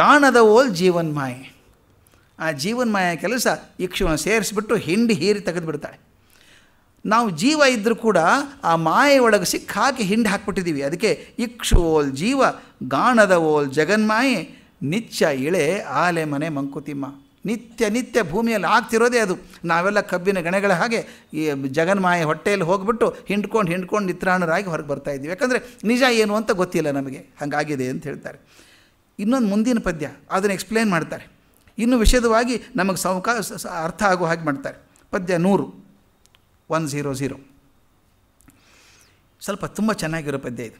ಗಾಣದ ಓಲ್ ಜೀವನ್ ಮಾಯೆ ಆ ಜೀವನ್ಮಯ ಕೆಲಸ ಇಕ್ಷುವನ್ನು ಸೇರಿಸಿಬಿಟ್ಟು ಹಿಂಡಿ ಹೀರಿ ತೆಗೆದುಬಿಡ್ತಾಳೆ ನಾವು ಜೀವ ಇದ್ದರೂ ಕೂಡ ಆ ಮಾಯೆಯೊಳಗೆ ಸಿಕ್ಕಾಕಿ ಹಿಂಡಿ ಹಾಕ್ಬಿಟ್ಟಿದ್ದೀವಿ ಅದಕ್ಕೆ ಇಕ್ಷು ಓಲ್ ಜೀವ ಗಾಣದ ಓಲ್ ಜಗನ್ಮಾಯೆ ನಿತ್ಯ ಇಳೆ ಆಲೆ ಮನೆ ಮಂಕುತಿಮ್ಮ ನಿತ್ಯ ನಿತ್ಯ ಭೂಮಿಯಲ್ಲಿ ಆಗ್ತಿರೋದೇ ಅದು ನಾವೆಲ್ಲ ಕಬ್ಬಿನ ಗಣೆಗಳ ಹಾಗೆ ಈ ಜಗನ್ಮಾಯ ಹೊಟ್ಟೆಯಲ್ಲಿ ಹೋಗ್ಬಿಟ್ಟು ಹಿಂಡ್ಕೊಂಡು ಹಿಂಡ್ಕೊಂಡು ನಿತ್ರಾಣರಾಗಿ ಹೊರಗೆ ಬರ್ತಾ ಇದ್ದೀವಿ ಯಾಕಂದರೆ ನಿಜ ಏನು ಅಂತ ಗೊತ್ತಿಲ್ಲ ನಮಗೆ ಹಾಗಾಗಿದೆ ಅಂತ ಹೇಳ್ತಾರೆ ಇನ್ನೊಂದು ಮುಂದಿನ ಪದ್ಯ ಅದನ್ನು ಎಕ್ಸ್ಪ್ಲೇನ್ ಮಾಡ್ತಾರೆ ಇನ್ನು ವಿಷದವಾಗಿ ನಮಗೆ ಸೌಕಾ ಅರ್ಥ ಆಗುವ ಹಾಗೆ ಮಾಡ್ತಾರೆ ಪದ್ಯ ನೂರು ಒನ್ ಝೀರೋ ಝೀರೋ ಸ್ವಲ್ಪ ತುಂಬ ಚೆನ್ನಾಗಿರೋ ಪದ್ಯ ಇದು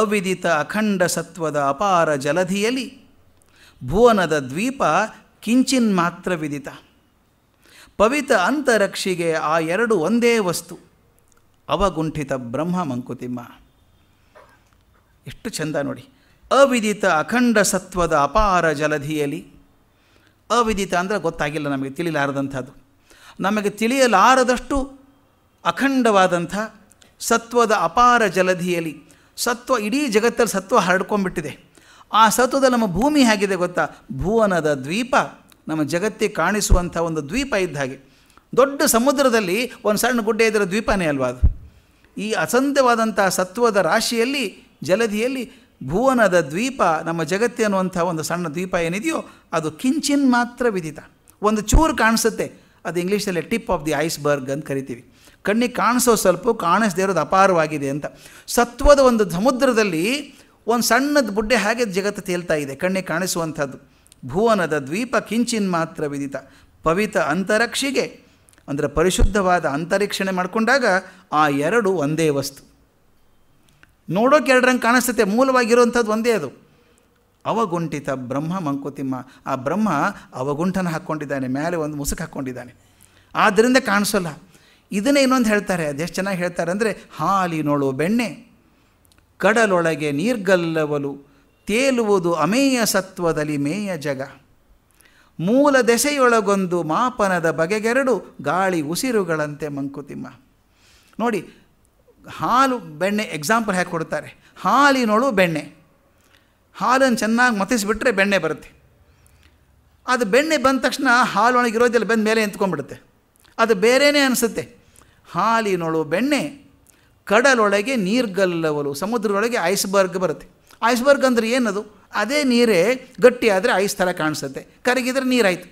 ಅವಿದಿತ ಅಖಂಡ ಸತ್ವದ ಅಪಾರ ಜಲಧಿಯಲಿ ಭುವನದ ದ್ವೀಪ ಕಿಂಚಿನ್ ಮಾತ್ರ ವಿದಿತ ಪವಿತ ಅಂತರಕ್ಷಿಗೆ ಆ ಎರಡು ಒಂದೇ ವಸ್ತು ಅವಗುಂಠಿತ ಬ್ರಹ್ಮ ಮಂಕುತಿಮ್ಮ ಎಷ್ಟು ಚಂದ ನೋಡಿ ಅವಿದಿತ ಅಖಂಡ ಸತ್ವದ ಅಪಾರ ಜಲಧಿಯಲಿ ಅವಿದಿತ ಅಂದರೆ ಗೊತ್ತಾಗಿಲ್ಲ ನಮಗೆ ತಿಳಿಲಾರದಂಥದ್ದು ನಮಗೆ ತಿಳಿಯಲಾರದಷ್ಟು ಅಖಂಡವಾದಂಥ ಸತ್ವದ ಅಪಾರ ಜಲಧಿಯಲ್ಲಿ ಸತ್ವ ಇಡೀ ಜಗತ್ತಲ್ಲಿ ಸತ್ವ ಹರಡ್ಕೊಂಡ್ಬಿಟ್ಟಿದೆ ಆ ಸತ್ವದ ನಮ್ಮ ಭೂಮಿ ಹೇಗಿದೆ ಗೊತ್ತಾ ಭುವನದ ದ್ವೀಪ ನಮ್ಮ ಜಗತ್ತಿಗೆ ಕಾಣಿಸುವಂಥ ಒಂದು ದ್ವೀಪ ಇದ್ದ ಹಾಗೆ ದೊಡ್ಡ ಸಮುದ್ರದಲ್ಲಿ ಒಂದು ಸಣ್ಣ ಗುಡ್ಡೆ ಇದ್ದರೆ ದ್ವೀಪನೇ ಅಲ್ವಾ ಅದು ಈ ಅಸಂತ್ಯವಾದಂಥ ಸತ್ವದ ರಾಶಿಯಲ್ಲಿ ಜಲಧಿಯಲ್ಲಿ ಭುವನದ ದ್ವೀಪ ನಮ್ಮ ಜಗತ್ತು ಅನ್ನುವಂಥ ಒಂದು ಸಣ್ಣ ದ್ವೀಪ ಏನಿದೆಯೋ ಅದು ಕಿಂಚಿನ್ ಮಾತ್ರ ವಿದಿತ ಒಂದು ಚೂರು ಕಾಣಿಸುತ್ತೆ ಅದು ಇಂಗ್ಲೀಷಲ್ಲಿ ಟಿಪ್ ಆಫ್ ದಿ ಐಸ್ಬರ್ಗ್ ಅಂತ ಕರಿತೀವಿ ಕಣ್ಣಿಗೆ ಕಾಣಿಸೋ ಸ್ವಲ್ಪ ಕಾಣಿಸದೇ ಇರೋದು ಅಪಾರವಾಗಿದೆ ಅಂತ ಸತ್ವದ ಒಂದು ಸಮುದ್ರದಲ್ಲಿ ಒಂದು ಸಣ್ಣದ ಬುಡ್ಡೆ ಹಾಗೆ ಜಗತ್ತು ತೇಲ್ತಾ ಇದೆ ಕಣ್ಣಿಗೆ ಕಾಣಿಸುವಂಥದ್ದು ಭುವನದ ದ್ವೀಪ ಕಿಂಚಿನ್ ಮಾತ್ರ ವಿದಿತ ಪವಿತ ಅಂತರಕ್ಷಿಗೆ ಅಂದರೆ ಪರಿಶುದ್ಧವಾದ ಅಂತರೀಕ್ಷಣೆ ಮಾಡಿಕೊಂಡಾಗ ಆ ಎರಡು ಒಂದೇ ವಸ್ತು ನೋಡೋಕೆ ಎರಡರಂಗೆ ಕಾಣಿಸುತ್ತೆ ಮೂಲವಾಗಿರುವಂಥದ್ದು ಒಂದೇ ಅದು ಅವಗುಂಠಿತ ಬ್ರಹ್ಮ ಮಂಕುತಿಮ್ಮ ಆ ಬ್ರಹ್ಮ ಅವಗುಂಠನ ಹಾಕ್ಕೊಂಡಿದ್ದಾನೆ ಮೇಲೆ ಒಂದು ಮುಸುಕು ಹಾಕ್ಕೊಂಡಿದ್ದಾನೆ ಆದ್ದರಿಂದ ಕಾಣಿಸೋಲ್ಲ ಇದನ್ನೇ ಇನ್ನೊಂದು ಹೇಳ್ತಾರೆ ಅದೆಷ್ಟು ಚೆನ್ನಾಗಿ ಹೇಳ್ತಾರೆ ಅಂದರೆ ಹಾಲಿನೊಳು ಬೆಣ್ಣೆ ಕಡಲೊಳಗೆ ನೀರ್ಗಲ್ಲವಲು ತೇಲುವುದು ಅಮೇಯ ಸತ್ವದಲ್ಲಿ ಮೇಯ ಜಗ ಮೂಲ ದೆಸೆಯೊಳಗೊಂದು ಮಾಪನದ ಬಗೆಗೆರಡು ಗಾಳಿ ಉಸಿರುಗಳಂತೆ ಮಂಕುತಿಮ್ಮ ನೋಡಿ ಹಾಲು ಬೆಣ್ಣೆ ಎಕ್ಸಾಂಪಲ್ ಹೇಗೆ ಕೊಡ್ತಾರೆ ಹಾಲಿನೊಳು ಬೆಣ್ಣೆ ಹಾಲನ್ನು ಚೆನ್ನಾಗಿ ಮತಿಸಿಬಿಟ್ರೆ ಬೆಣ್ಣೆ ಬರುತ್ತೆ ಅದು ಬೆಣ್ಣೆ ಬಂದ ತಕ್ಷಣ ಹಾಲು ಇರೋದಿಲ್ಲ ಬೆಂದ ಮೇಲೆ ಎಂತ್ಕೊಂಡ್ಬಿಡುತ್ತೆ ಅದು ಬೇರೆಯೇ ಅನಿಸುತ್ತೆ ಹಾಲಿನೊಳು ಬೆಣ್ಣೆ ಕಡಲೊಳಗೆ ನೀರ್ಗಲ್ಲವಲು ಸಮುದ್ರದೊಳಗೆ ಐಸ್ಬರ್ಗ್ ಬರುತ್ತೆ ಐಸ್ಬರ್ಗ್ ಅಂದರೆ ಏನದು ಅದೇ ನೀರೇ ಗಟ್ಟಿಯಾದರೆ ಐಸ್ ಥರ ಕಾಣಿಸುತ್ತೆ ಕರಗಿದರೆ ನೀರಾಯಿತು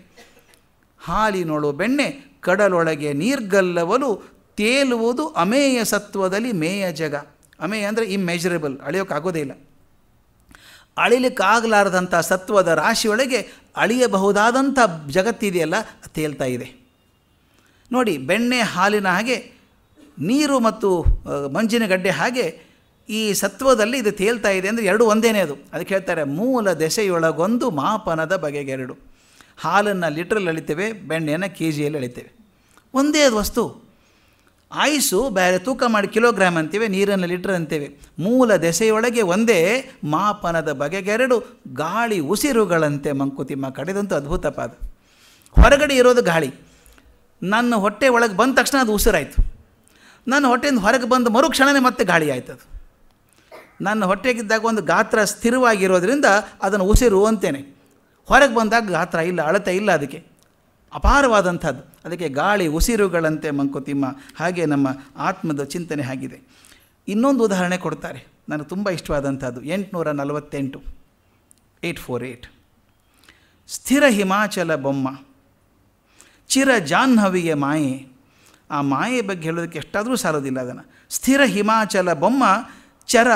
ಹಾಲಿನೊಳು ಬೆಣ್ಣೆ ಕಡಲೊಳಗೆ ನೀರ್ಗಲ್ಲವಲು ತೇಲುವುದು ಅಮೇಯ ಸತ್ವದಲ್ಲಿ ಮೇಯ ಜಗ ಅಮೇಯ ಅಂದರೆ ಇಮ್ಮೆಜರೇಬಲ್ ಅಳೆಯೋಕ್ಕಾಗೋದೇ ಇಲ್ಲ ಅಳಿಲಿಕ್ಕಾಗಲಾರದಂಥ ಸತ್ವದ ರಾಶಿಯೊಳಗೆ ಅಳಿಯಬಹುದಾದಂಥ ಜಗತ್ತಿದೆಯಲ್ಲ ತೇಲ್ತಾ ಇದೆ ನೋಡಿ ಬೆಣ್ಣೆ ಹಾಲಿನ ಹಾಗೆ ನೀರು ಮತ್ತು ಮಂಜಿನ ಗಡ್ಡೆ ಹಾಗೆ ಈ ಸತ್ವದಲ್ಲಿ ಇದು ತೇಲ್ತಾ ಇದೆ ಅಂದರೆ ಎರಡು ಒಂದೇನೇ ಅದು ಅದಕ್ಕೆ ಹೇಳ್ತಾರೆ ಮೂಲ ದೆಸೆಯೊಳಗೊಂದು ಮಾಪನದ ಬಗೆಗೆರಡು ಹಾಲನ್ನು ಲಿಟ್ರಲ್ಲಿ ಅಳಿತೇವೆ ಬೆಣ್ಣೆಯನ್ನು ಕೆ ಜಿಯಲ್ಲಿ ಅಳಿತೇವೆ ಒಂದೇ ವಸ್ತು ಆಯಸ್ಸು ಬೇರೆ ತೂಕ ಮಾಡಿ ಕಿಲೋಗ್ರಾಮ್ ಅಂತೇವೆ ನೀರನ್ನು ಲೀಟ್ರ್ ಅಂತೇವೆ ಮೂಲ ದೆಸೆಯೊಳಗೆ ಒಂದೇ ಮಾಪನದ ಬಗೆಗೆರಡು ಗಾಳಿ ಉಸಿರುಗಳಂತೆ ಮಂಕುತಿಮ್ಮ ಕಡೆದಂತೂ ಅದ್ಭುತ ಪಾದ ಹೊರಗಡೆ ಇರೋದು ಗಾಳಿ ನನ್ನ ಹೊಟ್ಟೆ ಒಳಗೆ ಬಂದ ತಕ್ಷಣ ಅದು ಉಸಿರಾಯಿತು ನನ್ನ ಹೊಟ್ಟೆಯಿಂದ ಹೊರಗೆ ಬಂದು ಮರುಕ್ಷಣನೇ ಮತ್ತೆ ಗಾಳಿ ಆಯ್ತು ಅದು ನನ್ನ ಹೊಟ್ಟೆಗಿದ್ದಾಗ ಒಂದು ಗಾತ್ರ ಸ್ಥಿರವಾಗಿರೋದ್ರಿಂದ ಅದನ್ನು ಉಸಿರು ಅಂತೇನೆ ಹೊರಗೆ ಬಂದಾಗ ಗಾತ್ರ ಇಲ್ಲ ಅಳತೆ ಇಲ್ಲ ಅದಕ್ಕೆ ಅಪಾರವಾದಂಥದ್ದು ಅದಕ್ಕೆ ಗಾಳಿ ಉಸಿರುಗಳಂತೆ ಮಂಕುತಿಮ್ಮ ಹಾಗೆ ನಮ್ಮ ಆತ್ಮದ ಚಿಂತನೆ ಆಗಿದೆ ಇನ್ನೊಂದು ಉದಾಹರಣೆ ಕೊಡ್ತಾರೆ ನನಗೆ ತುಂಬ ಇಷ್ಟವಾದಂಥದ್ದು ಎಂಟುನೂರ ನಲವತ್ತೆಂಟು ಏಯ್ಟ್ ಫೋರ್ ಏಯ್ಟ್ ಸ್ಥಿರ ಹಿಮಾಚಲ ಬೊಮ್ಮ ಚಿರ ಜಾಹ್ನವಿಯ ಮಾಯೆ ಆ ಮಾಯೆ ಬಗ್ಗೆ ಹೇಳೋದಕ್ಕೆ ಎಷ್ಟಾದರೂ ಸಾಲೋದಿಲ್ಲ ಅದನ್ನು ಸ್ಥಿರ ಹಿಮಾಚಲ ಬೊಮ್ಮ ಚರ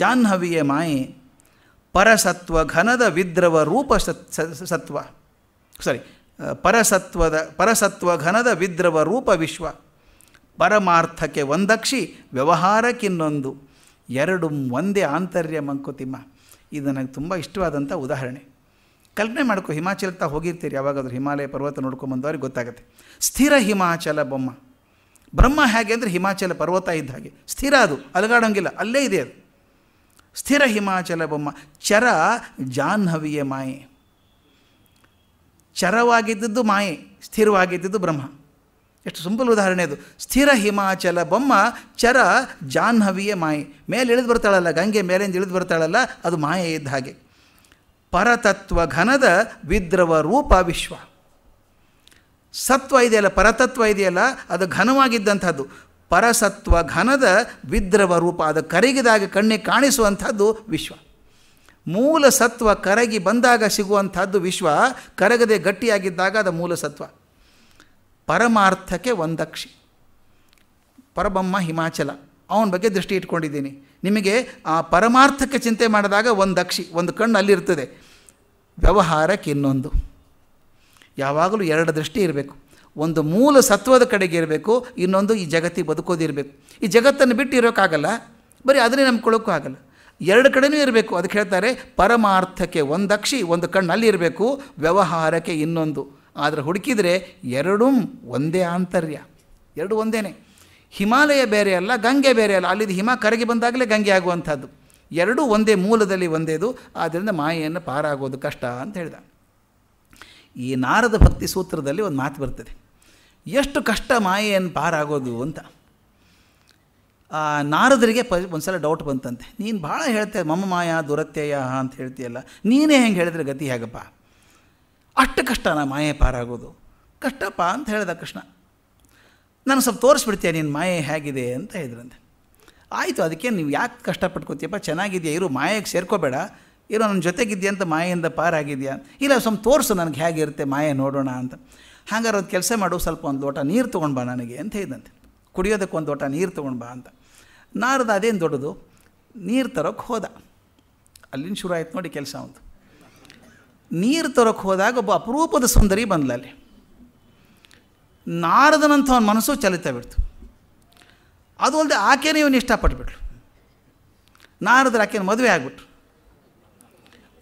ಜಾಹ್ನವಿಯ ಮಾಯೆ ಪರಸತ್ವ ಘನದ ವಿದ್ರವ ರೂಪ ಸತ್ ಸತ್ವ ಸಾರಿ ಪರಸತ್ವದ ಪರಸತ್ವ ಘನದ ವಿದ್ರವ ರೂಪ ವಿಶ್ವ ಪರಮಾರ್ಥಕ್ಕೆ ಒಂದಕ್ಷಿ ವ್ಯವಹಾರಕ್ಕಿನ್ನೊಂದು ಎರಡು ಒಂದೇ ಆಂತರ್ಯ ಮಂಕುತಿಮ್ಮ ಇದು ನನಗೆ ತುಂಬ ಇಷ್ಟವಾದಂಥ ಉದಾಹರಣೆ ಕಲ್ಪನೆ ಮಾಡ್ಕೊ ಹಿಮಾಚಲಕ್ಕೆ ಹೋಗಿರ್ತೀರಿ ಯಾವಾಗಾದ್ರೂ ಹಿಮಾಲಯ ಪರ್ವತ ನೋಡ್ಕೊಂಬಂದವ್ರಿಗೆ ಗೊತ್ತಾಗುತ್ತೆ ಸ್ಥಿರ ಹಿಮಾಚಲ ಬೊಮ್ಮ ಬ್ರಹ್ಮ ಹೇಗೆ ಅಂದರೆ ಹಿಮಾಚಲ ಪರ್ವತ ಇದ್ದ ಹಾಗೆ ಸ್ಥಿರ ಅದು ಅಲಗಾಡೋಂಗಿಲ್ಲ ಅಲ್ಲೇ ಇದೆ ಅದು ಸ್ಥಿರ ಹಿಮಾಚಲ ಬೊಮ್ಮ ಚರ ಜಾಹ್ನವಿಯ ಮಾಯೆ ಚರವಾಗಿದ್ದದ್ದು ಮಾಯೆ ಸ್ಥಿರವಾಗಿದ್ದದ್ದು ಬ್ರಹ್ಮ ಎಷ್ಟು ಸಿಂಪಲ್ ಉದಾಹರಣೆ ಅದು ಸ್ಥಿರ ಹಿಮಾಚಲ ಬೊಮ್ಮ ಚರ ಜಾಹ್ನವಿಯ ಮಾಯೆ ಮೇಲೆ ಇಳಿದು ಬರ್ತಾಳಲ್ಲ ಗಂಗೆ ಮೇಲಿಂದ ಇಳಿದು ಬರ್ತಾಳಲ್ಲ ಅದು ಮಾಯೆ ಇದ್ದ ಹಾಗೆ ಪರತತ್ವ ಘನದ ವಿದ್ರವ ರೂಪ ವಿಶ್ವ ಸತ್ವ ಇದೆಯಲ್ಲ ಪರತತ್ವ ಇದೆಯಲ್ಲ ಅದು ಘನವಾಗಿದ್ದಂಥದ್ದು ಪರಸತ್ವ ಘನದ ವಿದ್ರವ ರೂಪ ಅದು ಕರಗಿದಾಗ ಕಣ್ಣಿಗೆ ಕಾಣಿಸುವಂಥದ್ದು ವಿಶ್ವ ಮೂಲ ಸತ್ವ ಕರಗಿ ಬಂದಾಗ ಸಿಗುವಂಥದ್ದು ವಿಶ್ವ ಕರಗದೆ ಗಟ್ಟಿಯಾಗಿದ್ದಾಗ ಅದು ಮೂಲ ಸತ್ವ ಪರಮಾರ್ಥಕ್ಕೆ ಒಂದಕ್ಷಿ ಪರಬಮ್ಮ ಹಿಮಾಚಲ ಅವನ ಬಗ್ಗೆ ದೃಷ್ಟಿ ಇಟ್ಕೊಂಡಿದ್ದೀನಿ ನಿಮಗೆ ಆ ಪರಮಾರ್ಥಕ್ಕೆ ಚಿಂತೆ ಮಾಡಿದಾಗ ಒಂದಕ್ಷಿ ಒಂದು ಕಣ್ಣು ಅಲ್ಲಿರ್ತದೆ ವ್ಯವಹಾರಕ್ಕೆ ಇನ್ನೊಂದು ಯಾವಾಗಲೂ ಎರಡು ದೃಷ್ಟಿ ಇರಬೇಕು ಒಂದು ಮೂಲ ಸತ್ವದ ಕಡೆಗೆ ಇರಬೇಕು ಇನ್ನೊಂದು ಈ ಜಗತ್ತಿಗೆ ಬದುಕೋದಿರಬೇಕು ಈ ಜಗತ್ತನ್ನು ಬಿಟ್ಟು ಇರೋಕ್ಕಾಗಲ್ಲ ಬರೀ ಅದನ್ನೇ ನಂಬ್ಕೊಳ್ಳೋಕ್ಕೂ ಆಗಲ್ಲ ಎರಡು ಕಡೆಯೂ ಇರಬೇಕು ಅದಕ್ಕೆ ಹೇಳ್ತಾರೆ ಪರಮಾರ್ಥಕ್ಕೆ ಒಂದಕ್ಷಿ ಒಂದು ಕಣ್ಣು ಇರಬೇಕು ವ್ಯವಹಾರಕ್ಕೆ ಇನ್ನೊಂದು ಆದರೆ ಹುಡುಕಿದರೆ ಎರಡೂ ಒಂದೇ ಆಂತರ್ಯ ಎರಡು ಒಂದೇ ಹಿಮಾಲಯ ಬೇರೆ ಅಲ್ಲ ಗಂಗೆ ಬೇರೆ ಅಲ್ಲ ಅಲ್ಲಿದ್ದು ಹಿಮ ಕರಗಿ ಬಂದಾಗಲೇ ಗಂಗೆ ಆಗುವಂಥದ್ದು ಎರಡೂ ಒಂದೇ ಮೂಲದಲ್ಲಿ ಒಂದೇದು ಆದ್ದರಿಂದ ಮಾಯೆಯನ್ನು ಪಾರಾಗೋದು ಕಷ್ಟ ಅಂತ ಹೇಳಿದ ಈ ನಾರದ ಭಕ್ತಿ ಸೂತ್ರದಲ್ಲಿ ಒಂದು ಮಾತು ಬರ್ತದೆ ಎಷ್ಟು ಕಷ್ಟ ಮಾಯೆಯನ್ನು ಪಾರಾಗೋದು ಅಂತ ನಾರದರಿಗೆ ಪ ಒಂದ್ಸಲ ಡೌಟ್ ಬಂತಂತೆ ನೀನು ಭಾಳ ಹೇಳ್ತೆ ಮಮ್ಮ ಮಾಯ ದುರತ್ಯಯ ಅಂತ ಹೇಳ್ತೀಯಲ್ಲ ನೀನೇ ಹೆಂಗೆ ಹೇಳಿದ್ರೆ ಗತಿ ಹೇಗಪ್ಪ ಅಷ್ಟು ಕಷ್ಟ ನಾ ಮಾಯೆ ಪಾರಾಗೋದು ಕಷ್ಟಪ್ಪ ಅಂತ ಹೇಳಿದ ಕೃಷ್ಣ ನಾನು ಸ್ವಲ್ಪ ತೋರಿಸ್ಬಿಡ್ತೀಯ ನೀನು ಮಾಯೆ ಹೇಗಿದೆ ಅಂತ ಹೇಳಿದ್ರಂತೆ ಆಯಿತು ಅದಕ್ಕೆ ನೀವು ಯಾಕೆ ಕಷ್ಟಪಟ್ಕೋತೀಯಪ್ಪ ಚೆನ್ನಾಗಿದೆಯಾ ಇರು ಮಾಯೆಗೆ ಸೇರ್ಕೋಬೇಡ ಇರೋ ನನ್ನ ಜೊತೆಗಿದೆಯಾ ಅಂತ ಮಾಯೆಯಿಂದ ಪಾರಾಗಿದೆಯಾ ಇಲ್ಲ ಸ್ವಲ್ಪ ತೋರಿಸು ನನಗೆ ಹೇಗಿರುತ್ತೆ ಮಾಯೆ ನೋಡೋಣ ಅಂತ ಹಾಗಾದ್ರೆ ಒಂದು ಕೆಲಸ ಮಾಡು ಸ್ವಲ್ಪ ಒಂದು ಲೋಟ ನೀರು ತೊಗೊಂಡು ಬಾ ನನಗೆ ಅಂತ ಹೇಳಿದಂತೆ ಕುಡಿಯೋದಕ್ಕೆ ಒಂದು ಲೋಟ ನೀರು ತೊಗೊಂಡ್ಬಾ ಬಾ ಅಂತ ನಾರದ ಅದೇನು ದೊಡ್ಡದು ನೀರು ತರೋಕ್ಕೆ ಹೋದ ಅಲ್ಲಿಂದ ಶುರು ಆಯ್ತು ನೋಡಿ ಕೆಲಸ ಒಂದು ನೀರು ತರೋಕ್ಕೆ ಹೋದಾಗ ಒಬ್ಬ ಅಪರೂಪದ ಸುಂದರಿ ಅಲ್ಲಿ ನಾರದನಂಥ ಅವನ ಮನಸ್ಸು ಚಲಿತ ಬಿಡ್ತು ಅದು ಅಲ್ಲದೆ ಆಕೆನೇ ಇವನು ಇಷ್ಟಪಟ್ಬಿಟ್ಲು ನಾರದ್ರ ಆಕೆನ ಮದುವೆ ಆಗಿಬಿಟ್ರು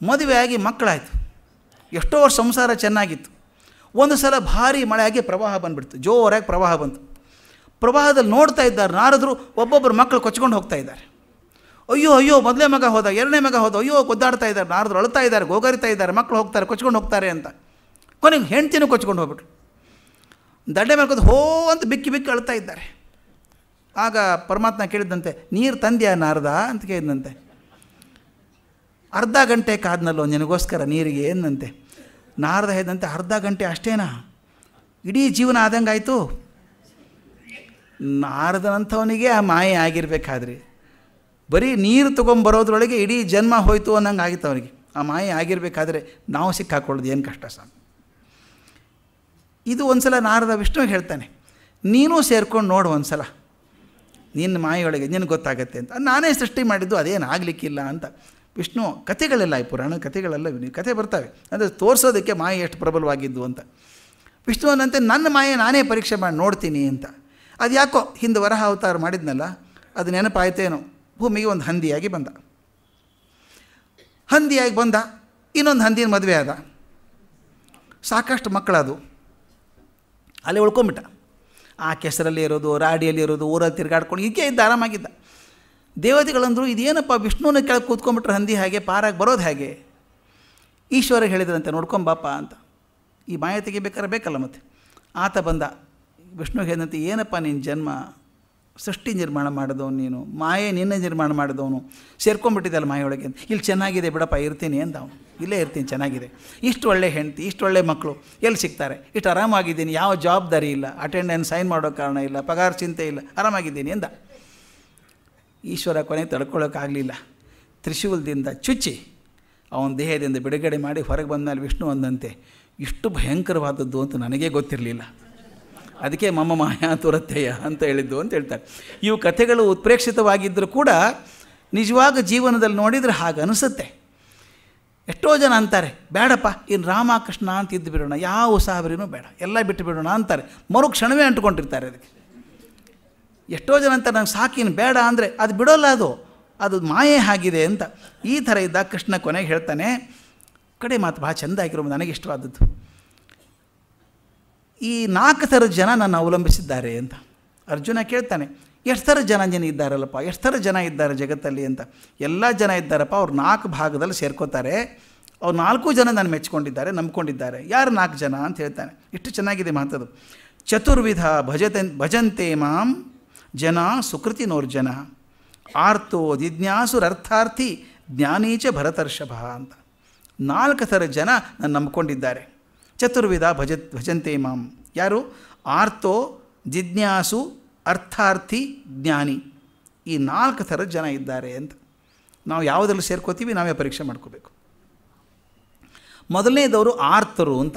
ಮದುವೆ ಆಗಿ ಮಕ್ಕಳಾಯಿತು ಎಷ್ಟೋ ವರ್ಷ ಸಂಸಾರ ಚೆನ್ನಾಗಿತ್ತು ಒಂದು ಸಲ ಭಾರಿ ಮಳೆ ಆಗಿ ಪ್ರವಾಹ ಬಂದುಬಿಡ್ತು ಜೋರಾಗಿ ಪ್ರವಾಹ ಬಂತು ಪ್ರವಾಹದಲ್ಲಿ ನೋಡ್ತಾ ಇದ್ದಾರೆ ನಾರದರು ಒಬ್ಬೊಬ್ಬರು ಮಕ್ಕಳು ಕೊಚ್ಕೊಂಡು ಹೋಗ್ತಾ ಇದ್ದಾರೆ ಅಯ್ಯೋ ಅಯ್ಯೋ ಮೊದಲೇ ಮಗ ಹೋದ ಎರಡನೇ ಮಗ ಹೋದ ಅಯ್ಯೋ ಗೊದ್ದಾಡ್ತಾ ಇದ್ದಾರೆ ನಾರದ್ರು ಅಳ್ತಾ ಇದ್ದಾರೆ ಗೋಗರಿತಾ ಇದ್ದಾರೆ ಮಕ್ಕಳು ಹೋಗ್ತಾರೆ ಕೊಚ್ಕೊಂಡು ಹೋಗ್ತಾರೆ ಅಂತ ಕೊನೆಗೆ ಹೆಂಡ್ತಿನೂ ಕೊಚ್ಕೊಂಡು ಹೋಗ್ಬಿಟ್ರು ದಡ್ಡೆ ಮೇಲೆ ಹೋ ಅಂತ ಬಿಕ್ಕಿ ಬಿಕ್ಕಿ ಅಳ್ತಾ ಇದ್ದಾರೆ ಆಗ ಪರಮಾತ್ಮ ಕೇಳಿದ್ದಂತೆ ನೀರು ತಂದ್ಯಾ ನಾರದ ಅಂತ ಕೇಳಿದಂತೆ ಅರ್ಧ ಗಂಟೆ ಕಾದ್ನಲ್ಲೋ ನಿನಗೋಸ್ಕರ ನೀರಿಗೆ ಏನಂತೆ ನಾರದ ಹೇಳಿದಂತೆ ಅರ್ಧ ಗಂಟೆ ಅಷ್ಟೇನಾ ಇಡೀ ಜೀವನ ಆದಂಗಾಯಿತು ನಾರದನಂಥವನಿಗೆ ಆ ಮಾಯೆ ಆಗಿರಬೇಕಾದ್ರೆ ಬರೀ ನೀರು ತೊಗೊಂಬರೋದ್ರೊಳಗೆ ಇಡೀ ಜನ್ಮ ಹೋಯಿತು ಅನ್ನಂಗೆ ಆಗಿತ್ತು ಅವನಿಗೆ ಆ ಮಾಯೆ ಆಗಿರಬೇಕಾದ್ರೆ ನಾವು ಸಿಕ್ಕಾಕೊಳ್ಳೋದು ಏನು ಕಷ್ಟ ಸ್ವಾಮಿ ಇದು ಒಂದು ಸಲ ನಾರದ ವಿಷ್ಣು ಹೇಳ್ತಾನೆ ನೀನೂ ಸೇರ್ಕೊಂಡು ನೋಡು ಒಂದು ಸಲ ನಿನ್ನ ಮಾಯೆಯೊಳಗೆ ನಿನಗೆ ಗೊತ್ತಾಗತ್ತೆ ಅಂತ ನಾನೇ ಸೃಷ್ಟಿ ಮಾಡಿದ್ದು ಅದೇನು ಆಗಲಿಕ್ಕಿಲ್ಲ ಅಂತ ವಿಷ್ಣು ಕಥೆಗಳೆಲ್ಲ ಈ ಪುರಾಣ ಕಥೆಗಳೆಲ್ಲ ಕಥೆ ಬರ್ತವೆ ಅಂದರೆ ತೋರಿಸೋದಕ್ಕೆ ಮಾಯೆ ಎಷ್ಟು ಪ್ರಬಲವಾಗಿದ್ದು ಅಂತ ವಿಷ್ಣುವನಂತೆ ನನ್ನ ಮಾಯೆ ನಾನೇ ಪರೀಕ್ಷೆ ಮಾಡಿ ನೋಡ್ತೀನಿ ಅಂತ ಅದು ಯಾಕೋ ಹಿಂದೆ ವರಹ ಅವತಾರ ಮಾಡಿದ್ನಲ್ಲ ಅದು ನೆನಪಾಯ್ತೇನೋ ಭೂಮಿಗೆ ಒಂದು ಹಂದಿಯಾಗಿ ಬಂದ ಹಂದಿಯಾಗಿ ಬಂದ ಇನ್ನೊಂದು ಹಂದಿನ ಮದುವೆ ಆದ ಸಾಕಷ್ಟು ಮಕ್ಕಳದು ಅಲ್ಲಿ ಉಳ್ಕೊಂಬಿಟ್ಟ ಆ ಕೆಸರಲ್ಲಿ ಇರೋದು ರಾಡಿಯಲ್ಲಿ ಇರೋದು ಊರಲ್ಲಿ ತಿರುಗಾಡ್ಕೊಂಡು ಹೀಗೆ ಇದ್ದ ಆರಾಮಾಗಿದ್ದ ದೇವತೆಗಳಂದರು ಇದೇನಪ್ಪ ವಿಷ್ಣುವನ್ನ ಕೆಳಗೆ ಕೂತ್ಕೊಂಬಿಟ್ರೆ ಹಂದಿ ಹಾಗೆ ಪಾರಾಗಿ ಬರೋದು ಹಾಗೆ ಈಶ್ವರ ಹೇಳಿದ್ರಂತೆ ನೋಡ್ಕೊಂಬಪ್ಪ ಅಂತ ಈ ಮಾಯ ತೆಗಿಬೇಕಾದ್ರೆ ಬೇಕಲ್ಲ ಮತ್ತೆ ಆತ ಬಂದ ವಿಷ್ಣು ಹೇಳಿದಂತೆ ಏನಪ್ಪ ನಿನ್ನ ಜನ್ಮ ಸೃಷ್ಟಿ ನಿರ್ಮಾಣ ಮಾಡಿದವನು ನೀನು ಮಾಯೆ ನಿನ್ನೆ ನಿರ್ಮಾಣ ಮಾಡಿದವನು ಸೇರ್ಕೊಂಡ್ಬಿಟ್ಟಿದ್ದಲ್ಲ ಮಾಯೊಳಗೆ ಇಲ್ಲಿ ಚೆನ್ನಾಗಿದೆ ಬಿಡಪ್ಪ ಇರ್ತೀನಿ ಅಂತ ಅವನು ಇಲ್ಲೇ ಇರ್ತೀನಿ ಚೆನ್ನಾಗಿದೆ ಇಷ್ಟು ಒಳ್ಳೆ ಹೆಂಡತಿ ಇಷ್ಟು ಒಳ್ಳೆ ಮಕ್ಕಳು ಎಲ್ಲಿ ಸಿಗ್ತಾರೆ ಇಷ್ಟು ಆರಾಮಾಗಿದ್ದೀನಿ ಯಾವ ಜವಾಬ್ದಾರಿ ಇಲ್ಲ ಅಟೆಂಡೆನ್ಸ್ ಸೈನ್ ಮಾಡೋ ಕಾರಣ ಇಲ್ಲ ಪಗಾರ ಚಿಂತೆ ಇಲ್ಲ ಆರಾಮಾಗಿದ್ದೀನಿ ಅಂದ ಈಶ್ವರ ಕೊನೆ ತಡ್ಕೊಳ್ಳೋಕ್ಕಾಗಲಿಲ್ಲ ತ್ರಿಶೂಲದಿಂದ ಚುಚ್ಚಿ ಅವನ ದೇಹದಿಂದ ಬಿಡುಗಡೆ ಮಾಡಿ ಹೊರಗೆ ಬಂದ ಮೇಲೆ ವಿಷ್ಣು ಅಂದಂತೆ ಇಷ್ಟು ಭಯಂಕರವಾದದ್ದು ಅಂತ ನನಗೇ ಗೊತ್ತಿರಲಿಲ್ಲ ಅದಕ್ಕೆ ಮಮ್ಮ ಮಾಯಾ ತುರತ್ತೆಯ ಅಂತ ಹೇಳಿದ್ದು ಅಂತ ಹೇಳ್ತಾರೆ ಇವು ಕಥೆಗಳು ಉತ್ಪ್ರೇಕ್ಷಿತವಾಗಿದ್ದರೂ ಕೂಡ ನಿಜವಾಗ ಜೀವನದಲ್ಲಿ ನೋಡಿದರೆ ಹಾಗೆ ಅನಿಸುತ್ತೆ ಎಷ್ಟೋ ಜನ ಅಂತಾರೆ ಬೇಡಪ್ಪ ಇನ್ನು ರಾಮಕೃಷ್ಣ ಅಂತ ಇದ್ದು ಬಿಡೋಣ ಯಾವ ಉಸಾಬರಿನೂ ಬೇಡ ಎಲ್ಲ ಬಿಟ್ಟು ಬಿಡೋಣ ಅಂತಾರೆ ಮರು ಕ್ಷಣವೇ ಅಂಟ್ಕೊಂಡಿರ್ತಾರೆ ಅದಕ್ಕೆ ಎಷ್ಟೋ ಜನ ಅಂತಾರೆ ನಂಗೆ ಸಾಕಿನ ಬೇಡ ಅಂದರೆ ಅದು ಬಿಡೋಲ್ಲ ಅದು ಅದು ಮಾಯೆ ಆಗಿದೆ ಅಂತ ಈ ಥರ ಇದ್ದಾಗ ಕೃಷ್ಣ ಕೊನೆಗೆ ಹೇಳ್ತಾನೆ ಕಡೆ ಮಾತು ಭಾಳ ಚೆಂದ ಆಗಿರೋ ನನಗೆ ಇಷ್ಟವಾದದ್ದು ಈ ನಾಲ್ಕು ಥರ ಜನ ನನ್ನ ಅವಲಂಬಿಸಿದ್ದಾರೆ ಅಂತ ಅರ್ಜುನ ಕೇಳ್ತಾನೆ ಎಷ್ಟು ಥರ ಜನ ಜನ ಇದ್ದಾರಲ್ಲಪ್ಪ ಎಷ್ಟು ಥರ ಜನ ಇದ್ದಾರೆ ಜಗತ್ತಲ್ಲಿ ಅಂತ ಎಲ್ಲ ಜನ ಇದ್ದಾರಪ್ಪ ಅವ್ರು ನಾಲ್ಕು ಭಾಗದಲ್ಲಿ ಸೇರ್ಕೋತಾರೆ ಅವ್ರು ನಾಲ್ಕು ಜನ ನಾನು ಮೆಚ್ಕೊಂಡಿದ್ದಾರೆ ನಂಬ್ಕೊಂಡಿದ್ದಾರೆ ಯಾರು ನಾಲ್ಕು ಜನ ಅಂತ ಹೇಳ್ತಾನೆ ಇಷ್ಟು ಚೆನ್ನಾಗಿದೆ ಮಾತದು ಚತುರ್ವಿಧ ಭಜತೆ ಭಜಂತೆ ಮಾಂ ಜನ ಸುಕೃತಿನೋರ್ಜನ ಆರ್ತೋ ದಿಜ್ಞಾಸುರರ್ಥಾರ್ಥಿ ಜ್ಞಾನೀಚ ಭರತರ್ಷಭ ಅಂತ ನಾಲ್ಕು ಥರ ಜನ ನಾನು ನಂಬ್ಕೊಂಡಿದ್ದಾರೆ ಚತುರ್ವಿಧ ಭಜ ಭಜಂತೆ ಮಾಂ ಯಾರು ಆರ್ತೋ ಜಿಜ್ಞಾಸು ಅರ್ಥಾರ್ಥಿ ಜ್ಞಾನಿ ಈ ನಾಲ್ಕು ಥರದ ಜನ ಇದ್ದಾರೆ ಅಂತ ನಾವು ಯಾವುದರಲ್ಲಿ ಸೇರ್ಕೋತೀವಿ ನಾವೇ ಪರೀಕ್ಷೆ ಮಾಡ್ಕೋಬೇಕು ಮೊದಲನೇದವರು ಆರ್ತರು ಅಂತ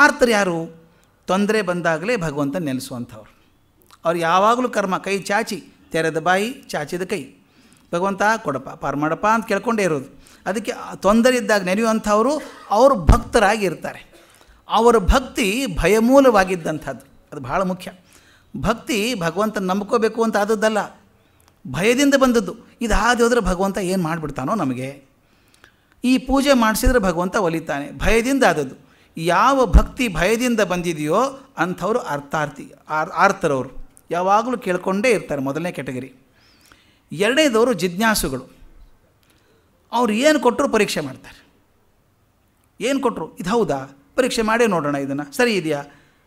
ಆರ್ತರು ಯಾರು ತೊಂದರೆ ಬಂದಾಗಲೇ ಭಗವಂತ ನೆಲೆಸುವಂಥವ್ರು ಅವ್ರು ಯಾವಾಗಲೂ ಕರ್ಮ ಕೈ ಚಾಚಿ ತೆರೆದ ಬಾಯಿ ಚಾಚಿದ ಕೈ ಭಗವಂತ ಕೊಡಪ್ಪ ಪಾರು ಮಾಡಪ್ಪ ಅಂತ ಕೇಳ್ಕೊಂಡೇ ಇರೋದು ಅದಕ್ಕೆ ತೊಂದರೆ ಇದ್ದಾಗ ನೆನೆಯುವಂಥವರು ಅವರು ಭಕ್ತರಾಗಿರ್ತಾರೆ ಅವರ ಭಕ್ತಿ ಭಯಮೂಲವಾಗಿದ್ದಂಥದ್ದು ಅದು ಬಹಳ ಮುಖ್ಯ ಭಕ್ತಿ ಭಗವಂತನ ನಂಬ್ಕೋಬೇಕು ಅಂತ ಆದದ್ದಲ್ಲ ಭಯದಿಂದ ಬಂದದ್ದು ಇದು ಹೋದರೆ ಭಗವಂತ ಏನು ಮಾಡಿಬಿಡ್ತಾನೋ ನಮಗೆ ಈ ಪೂಜೆ ಮಾಡಿಸಿದ್ರೆ ಭಗವಂತ ಒಲಿತಾನೆ ಭಯದಿಂದ ಆದದ್ದು ಯಾವ ಭಕ್ತಿ ಭಯದಿಂದ ಬಂದಿದೆಯೋ ಅಂಥವ್ರು ಅರ್ಥಾರ್ಥಿ ಆರ್ ಆರ್ತರವರು ಯಾವಾಗಲೂ ಕೇಳ್ಕೊಂಡೇ ಇರ್ತಾರೆ ಮೊದಲನೇ ಕ್ಯಾಟಗರಿ ಎರಡನೇದವರು ಜಿಜ್ಞಾಸುಗಳು ಅವ್ರು ಏನು ಕೊಟ್ಟರು ಪರೀಕ್ಷೆ ಮಾಡ್ತಾರೆ ಏನು ಕೊಟ್ಟರು ಇದು ಹೌದಾ ಪರೀಕ್ಷೆ ಮಾಡೇ ನೋಡೋಣ ಇದನ್ನು ಸರಿ ಇದೆಯಾ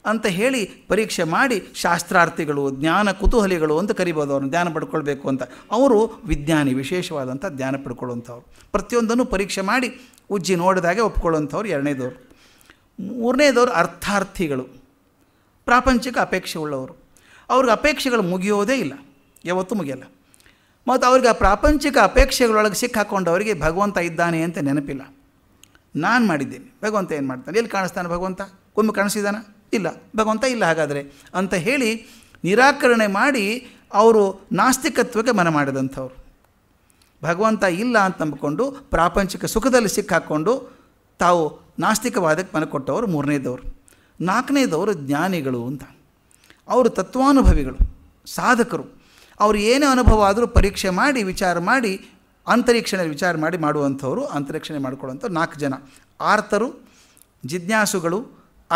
ಅಂತ ಹೇಳಿ ಪರೀಕ್ಷೆ ಮಾಡಿ ಶಾಸ್ತ್ರಾರ್ಥಿಗಳು ಜ್ಞಾನ ಕುತೂಹಲಿಗಳು ಅಂತ ಕರಿಬೋದು ಅವ್ರನ್ನ ಧ್ಯಾನ ಪಡ್ಕೊಳ್ಬೇಕು ಅಂತ ಅವರು ವಿಜ್ಞಾನಿ ವಿಶೇಷವಾದಂಥ ಧ್ಯಾನ ಪಡ್ಕೊಳ್ಳುವಂಥವ್ರು ಪ್ರತಿಯೊಂದನ್ನು ಪರೀಕ್ಷೆ ಮಾಡಿ ಉಜ್ಜಿ ನೋಡಿದಾಗೆ ಒಪ್ಕೊಳ್ಳುವಂಥವ್ರು ಎರಡನೇದವ್ರು ಮೂರನೇದವ್ರು ಅರ್ಥಾರ್ಥಿಗಳು ಪ್ರಾಪಂಚಿಕ ಅಪೇಕ್ಷೆ ಉಳ್ಳವರು ಅವ್ರಿಗೆ ಅಪೇಕ್ಷೆಗಳು ಮುಗಿಯೋದೇ ಇಲ್ಲ ಯಾವತ್ತೂ ಮುಗಿಯಲ್ಲ ಮತ್ತು ಅವ್ರಿಗೆ ಆ ಪ್ರಾಪಂಚಿಕ ಅಪೇಕ್ಷೆಗಳೊಳಗೆ ಸಿಕ್ಕಾಕೊಂಡು ಅವರಿಗೆ ಭಗವಂತ ಇದ್ದಾನೆ ಅಂತ ನೆನಪಿಲ್ಲ ನಾನು ಮಾಡಿದ್ದೇನೆ ಭಗವಂತ ಏನು ಮಾಡ್ತಾನೆ ಎಲ್ಲಿ ಕಾಣಿಸ್ತಾನೆ ಭಗವಂತ ಒಮ್ಮೆ ಕಾಣಿಸಿದಾನ ಇಲ್ಲ ಭಗವಂತ ಇಲ್ಲ ಹಾಗಾದರೆ ಅಂತ ಹೇಳಿ ನಿರಾಕರಣೆ ಮಾಡಿ ಅವರು ನಾಸ್ತಿಕತ್ವಕ್ಕೆ ಮನ ಮಾಡಿದಂಥವ್ರು ಭಗವಂತ ಇಲ್ಲ ಅಂತ ನಂಬಿಕೊಂಡು ಪ್ರಾಪಂಚಿಕ ಸುಖದಲ್ಲಿ ಸಿಕ್ಕಾಕ್ಕೊಂಡು ತಾವು ನಾಸ್ತಿಕವಾದಕ್ಕೆ ಮನ ಕೊಟ್ಟವರು ಮೂರನೇದವರು ನಾಲ್ಕನೇದವರು ಜ್ಞಾನಿಗಳು ಅಂತ ಅವರು ತತ್ವಾನುಭವಿಗಳು ಸಾಧಕರು ಅವ್ರು ಏನೇ ಅನುಭವ ಆದರೂ ಪರೀಕ್ಷೆ ಮಾಡಿ ವಿಚಾರ ಮಾಡಿ ಅಂತರೀಕ್ಷಣೆ ವಿಚಾರ ಮಾಡಿ ಮಾಡುವಂಥವ್ರು ಅಂತರೀಕ್ಷಣೆ ಮಾಡಿಕೊಳ್ಳುವಂಥ ನಾಲ್ಕು ಜನ ಆರ್ತರು ಜಿಜ್ಞಾಸುಗಳು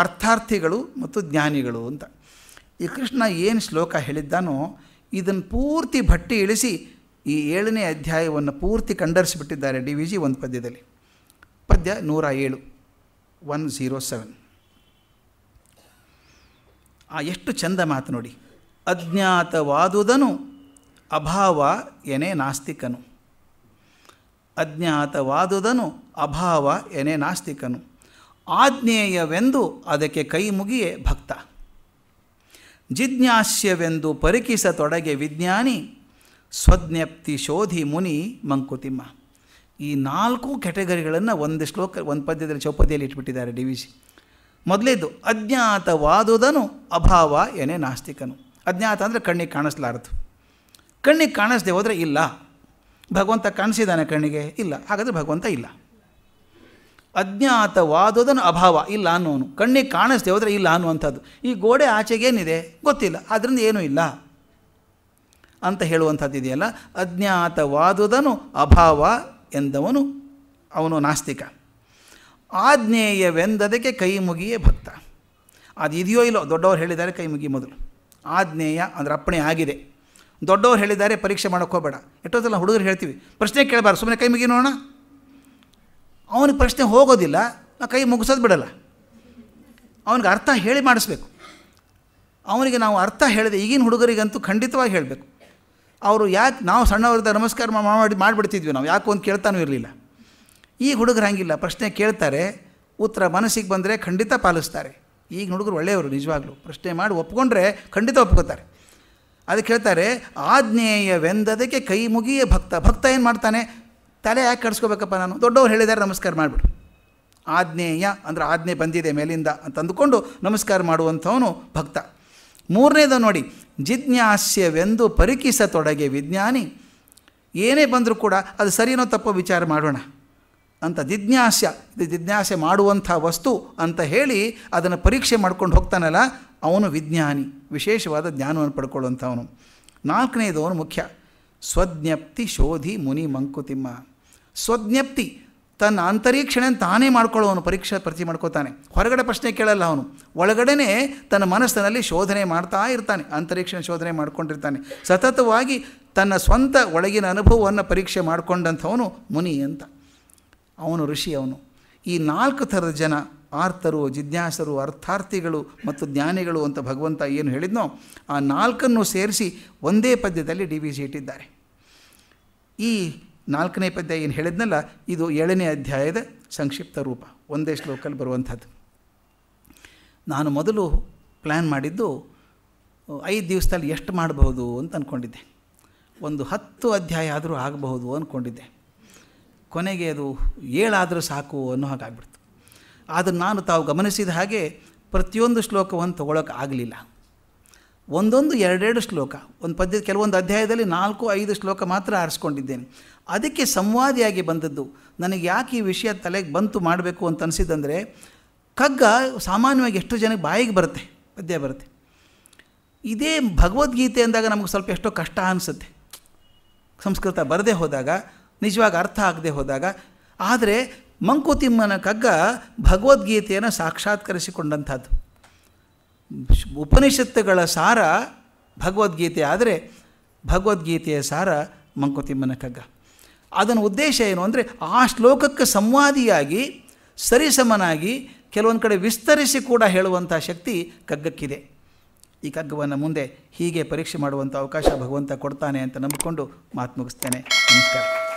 ಅರ್ಥಾರ್ಥಿಗಳು ಮತ್ತು ಜ್ಞಾನಿಗಳು ಅಂತ ಈ ಕೃಷ್ಣ ಏನು ಶ್ಲೋಕ ಹೇಳಿದ್ದಾನೋ ಇದನ್ನು ಪೂರ್ತಿ ಭಟ್ಟಿ ಇಳಿಸಿ ಈ ಏಳನೇ ಅಧ್ಯಾಯವನ್ನು ಪೂರ್ತಿ ಕಂಡರಿಸಿಬಿಟ್ಟಿದ್ದಾರೆ ಡಿ ವಿ ಜಿ ಒಂದು ಪದ್ಯದಲ್ಲಿ ಪದ್ಯ ನೂರ ಏಳು ಒನ್ ಝೀರೋ ಸೆವೆನ್ ಆ ಎಷ್ಟು ಚಂದ ಮಾತು ನೋಡಿ ಅಜ್ಞಾತವಾದುದನು ಅಭಾವ ಎನೆ ನಾಸ್ತಿಕನು ಅಜ್ಞಾತವಾದುದನು ಅಭಾವ ಎನೆ ನಾಸ್ತಿಕನು ಆಜ್ಞೇಯವೆಂದು ಅದಕ್ಕೆ ಕೈ ಮುಗಿಯೇ ಭಕ್ತ ಜಿಜ್ಞಾಸ್ಯವೆಂದು ಪರಿಕಿಸತೊಡಗೆ ವಿಜ್ಞಾನಿ ಸ್ವಜ್ಞಪ್ತಿ ಶೋಧಿ ಮುನಿ ಮಂಕುತಿಮ್ಮ ಈ ನಾಲ್ಕು ಕೆಟಗರಿಗಳನ್ನು ಒಂದು ಶ್ಲೋಕ ಒಂದು ಪದ್ಯದಲ್ಲಿ ಚೌಪದಿಯಲ್ಲಿ ಇಟ್ಬಿಟ್ಟಿದ್ದಾರೆ ಡಿ ವಿ ಸಿ ಮೊದಲೇದು ಅಜ್ಞಾತವಾದುದನು ಅಭಾವ ಎನೆ ನಾಸ್ತಿಕನು ಅಜ್ಞಾತ ಅಂದರೆ ಕಣ್ಣಿಗೆ ಕಾಣಿಸ್ಲಾರದು ಕಣ್ಣಿಗೆ ಕಾಣಿಸ್ದೆ ಹೋದರೆ ಇಲ್ಲ ಭಗವಂತ ಕಾಣಿಸಿದ್ದಾನೆ ಕಣ್ಣಿಗೆ ಇಲ್ಲ ಹಾಗಾದರೆ ಭಗವಂತ ಇಲ್ಲ ಅಜ್ಞಾತವಾದದನ್ನು ಅಭಾವ ಇಲ್ಲ ಅನ್ನೋನು ಕಣ್ಣಿಗೆ ಕಾಣಿಸ್ದೆ ಹೋದರೆ ಇಲ್ಲ ಅನ್ನುವಂಥದ್ದು ಈ ಗೋಡೆ ಆಚೆಗೇನಿದೆ ಗೊತ್ತಿಲ್ಲ ಆದ್ದರಿಂದ ಏನೂ ಇಲ್ಲ ಅಂತ ಹೇಳುವಂಥದ್ದು ಇದೆಯಲ್ಲ ಅಜ್ಞಾತವಾದುದನು ಅಭಾವ ಎಂದವನು ಅವನು ನಾಸ್ತಿಕ ಆಜ್ಞೇಯವೆಂದದಕ್ಕೆ ಕೈ ಮುಗಿಯೇ ಭಕ್ತ ಇದೆಯೋ ಇಲ್ಲೋ ದೊಡ್ಡವರು ಹೇಳಿದ್ದಾರೆ ಕೈ ಮುಗಿ ಮೊದಲು ಆಜ್ಞೇಯ ಅಂದರೆ ಅಪ್ಪಣೆ ಆಗಿದೆ ದೊಡ್ಡವ್ರು ಹೇಳಿದ್ದಾರೆ ಪರೀಕ್ಷೆ ಮಾಡೋಕ್ಕೆ ಹೋಗಬೇಡ ಎಷ್ಟೋ ಸಲ ಹುಡುಗರು ಹೇಳ್ತೀವಿ ಪ್ರಶ್ನೆ ಕೇಳಬಾರ್ದು ಸುಮ್ಮನೆ ಕೈ ಮುಗಿ ನೋಡೋಣ ಅವನಿಗೆ ಪ್ರಶ್ನೆ ಹೋಗೋದಿಲ್ಲ ನಾ ಕೈ ಮುಗಿಸೋದು ಬಿಡಲ್ಲ ಅವನಿಗೆ ಅರ್ಥ ಹೇಳಿ ಮಾಡಿಸ್ಬೇಕು ಅವನಿಗೆ ನಾವು ಅರ್ಥ ಹೇಳಿದೆ ಈಗಿನ ಹುಡುಗರಿಗಂತೂ ಖಂಡಿತವಾಗಿ ಹೇಳಬೇಕು ಅವರು ಯಾಕೆ ನಾವು ಸಣ್ಣವ್ರದ ನಮಸ್ಕಾರ ಮಾಡಿ ಮಾಡಿಬಿಡ್ತಿದ್ವಿ ನಾವು ಯಾಕೋ ಒಂದು ಕೇಳ್ತಾನೂ ಇರಲಿಲ್ಲ ಈ ಹುಡುಗರು ಹಂಗಿಲ್ಲ ಪ್ರಶ್ನೆ ಕೇಳ್ತಾರೆ ಉತ್ತರ ಮನಸ್ಸಿಗೆ ಬಂದರೆ ಖಂಡಿತ ಪಾಲಿಸ್ತಾರೆ ಈಗ ಹುಡುಗರು ಒಳ್ಳೆಯವರು ನಿಜವಾಗ್ಲೂ ಪ್ರಶ್ನೆ ಮಾಡಿ ಒಪ್ಕೊಂಡ್ರೆ ಖಂಡಿತ ಒಪ್ಕೋತಾರೆ ಅದಕ್ಕೆ ಹೇಳ್ತಾರೆ ಆಜ್ಞೇಯವೆಂದದಕ್ಕೆ ಕೈ ಮುಗಿಯ ಭಕ್ತ ಭಕ್ತ ಏನು ಮಾಡ್ತಾನೆ ತಲೆ ಯಾಕೆ ಕಡಿಸ್ಕೋಬೇಕಪ್ಪ ನಾನು ದೊಡ್ಡವ್ರು ಹೇಳಿದ್ದಾರೆ ನಮಸ್ಕಾರ ಮಾಡಿಬಿಡು ಆಜ್ಞೇಯ ಅಂದರೆ ಆಜ್ಞೆ ಬಂದಿದೆ ಮೇಲಿಂದ ಅಂತ ಅಂದುಕೊಂಡು ನಮಸ್ಕಾರ ಮಾಡುವಂಥವನು ಭಕ್ತ ಮೂರನೇದು ನೋಡಿ ಜಿಜ್ಞಾಸ್ಯವೆಂದು ಪರಿಕಿಸತೊಡಗೆ ವಿಜ್ಞಾನಿ ಏನೇ ಬಂದರೂ ಕೂಡ ಅದು ಸರಿನೋ ತಪ್ಪೋ ವಿಚಾರ ಮಾಡೋಣ ಅಂತ ಜಿಜ್ಞಾಸ್ಯ ಇದು ಜಿಜ್ಞಾಸೆ ಮಾಡುವಂಥ ವಸ್ತು ಅಂತ ಹೇಳಿ ಅದನ್ನು ಪರೀಕ್ಷೆ ಮಾಡ್ಕೊಂಡು ಹೋಗ್ತಾನಲ್ಲ ಅವನು ವಿಜ್ಞಾನಿ ವಿಶೇಷವಾದ ಜ್ಞಾನವನ್ನು ಪಡ್ಕೊಳ್ಳುವಂಥವನು ಅವನು ಮುಖ್ಯ ಸ್ವಜ್ಞಪ್ತಿ ಶೋಧಿ ಮುನಿ ಮಂಕುತಿಮ್ಮ ಸ್ವಜ್ಞಪ್ತಿ ತನ್ನ ಅಂತರೀಕ್ಷಣೆ ತಾನೇ ಮಾಡ್ಕೊಳ್ಳೋನು ಪರೀಕ್ಷೆ ಪ್ರತಿ ಮಾಡ್ಕೋತಾನೆ ಹೊರಗಡೆ ಪ್ರಶ್ನೆ ಕೇಳಲ್ಲ ಅವನು ಒಳಗಡೆನೇ ತನ್ನ ಮನಸ್ಸಿನಲ್ಲಿ ಶೋಧನೆ ಮಾಡ್ತಾ ಇರ್ತಾನೆ ಅಂತರೀಕ್ಷಣ ಶೋಧನೆ ಮಾಡ್ಕೊಂಡಿರ್ತಾನೆ ಸತತವಾಗಿ ತನ್ನ ಸ್ವಂತ ಒಳಗಿನ ಅನುಭವವನ್ನು ಪರೀಕ್ಷೆ ಮಾಡಿಕೊಂಡಂಥವನು ಮುನಿ ಅಂತ ಅವನು ಋಷಿ ಅವನು ಈ ನಾಲ್ಕು ಥರದ ಜನ ಆರ್ತರು ಜಿಜ್ಞಾಸರು ಅರ್ಥಾರ್ಥಿಗಳು ಮತ್ತು ಜ್ಞಾನಿಗಳು ಅಂತ ಭಗವಂತ ಏನು ಹೇಳಿದ್ನೋ ಆ ನಾಲ್ಕನ್ನು ಸೇರಿಸಿ ಒಂದೇ ಪದ್ಯದಲ್ಲಿ ಡಿ ಸಿ ಇಟ್ಟಿದ್ದಾರೆ ಈ ನಾಲ್ಕನೇ ಪದ್ಯ ಏನು ಹೇಳಿದ್ನಲ್ಲ ಇದು ಏಳನೇ ಅಧ್ಯಾಯದ ಸಂಕ್ಷಿಪ್ತ ರೂಪ ಒಂದೇ ಶ್ಲೋಕಲ್ಲಿ ಬರುವಂಥದ್ದು ನಾನು ಮೊದಲು ಪ್ಲ್ಯಾನ್ ಮಾಡಿದ್ದು ಐದು ದಿವಸದಲ್ಲಿ ಎಷ್ಟು ಮಾಡಬಹುದು ಅಂತ ಅಂದ್ಕೊಂಡಿದ್ದೆ ಒಂದು ಹತ್ತು ಅಧ್ಯಾಯ ಆದರೂ ಆಗಬಹುದು ಅಂದ್ಕೊಂಡಿದ್ದೆ ಕೊನೆಗೆ ಅದು ಏಳಾದರೂ ಸಾಕು ಅನ್ನೋ ಹಾಗಾಗ್ಬಿಡ್ತು ಆದರೆ ನಾನು ತಾವು ಗಮನಿಸಿದ ಹಾಗೆ ಪ್ರತಿಯೊಂದು ಶ್ಲೋಕವನ್ನು ತಗೊಳ್ಳೋಕೆ ಆಗಲಿಲ್ಲ ಒಂದೊಂದು ಎರಡೆರಡು ಶ್ಲೋಕ ಒಂದು ಪದ್ಯ ಕೆಲವೊಂದು ಅಧ್ಯಾಯದಲ್ಲಿ ನಾಲ್ಕು ಐದು ಶ್ಲೋಕ ಮಾತ್ರ ಆರಿಸ್ಕೊಂಡಿದ್ದೇನೆ ಅದಕ್ಕೆ ಸಂವಾದಿಯಾಗಿ ಬಂದದ್ದು ನನಗೆ ಯಾಕೆ ಈ ವಿಷಯ ತಲೆಗೆ ಬಂತು ಮಾಡಬೇಕು ಅಂತ ಅನಿಸಿದ್ದಂದರೆ ಕಗ್ಗ ಸಾಮಾನ್ಯವಾಗಿ ಎಷ್ಟು ಜನಕ್ಕೆ ಬಾಯಿಗೆ ಬರುತ್ತೆ ಪದ್ಯ ಬರುತ್ತೆ ಇದೇ ಭಗವದ್ಗೀತೆ ಅಂದಾಗ ನಮಗೆ ಸ್ವಲ್ಪ ಎಷ್ಟೋ ಕಷ್ಟ ಅನಿಸುತ್ತೆ ಸಂಸ್ಕೃತ ಬರದೇ ಹೋದಾಗ ನಿಜವಾಗಿ ಅರ್ಥ ಆಗದೆ ಹೋದಾಗ ಆದರೆ ಮಂಕುತಿಮ್ಮನ ಕಗ್ಗ ಭಗವದ್ಗೀತೆಯನ್ನು ಸಾಕ್ಷಾತ್ಕರಿಸಿಕೊಂಡಂಥದ್ದು ಉಪನಿಷತ್ತುಗಳ ಸಾರ ಭಗವದ್ಗೀತೆ ಆದರೆ ಭಗವದ್ಗೀತೆಯ ಸಾರ ಮಂಕುತಿಮ್ಮನ ಕಗ್ಗ ಅದನ್ನು ಉದ್ದೇಶ ಏನು ಅಂದರೆ ಆ ಶ್ಲೋಕಕ್ಕೆ ಸಂವಾದಿಯಾಗಿ ಸರಿಸಮನಾಗಿ ಕೆಲವೊಂದು ಕಡೆ ವಿಸ್ತರಿಸಿ ಕೂಡ ಹೇಳುವಂಥ ಶಕ್ತಿ ಕಗ್ಗಕ್ಕಿದೆ ಈ ಕಗ್ಗವನ್ನು ಮುಂದೆ ಹೀಗೆ ಪರೀಕ್ಷೆ ಮಾಡುವಂಥ ಅವಕಾಶ ಭಗವಂತ ಕೊಡ್ತಾನೆ ಅಂತ ನಂಬಿಕೊಂಡು ಮಾತು ಮುಗಿಸ್ತೇನೆ ನಮಸ್ಕಾರ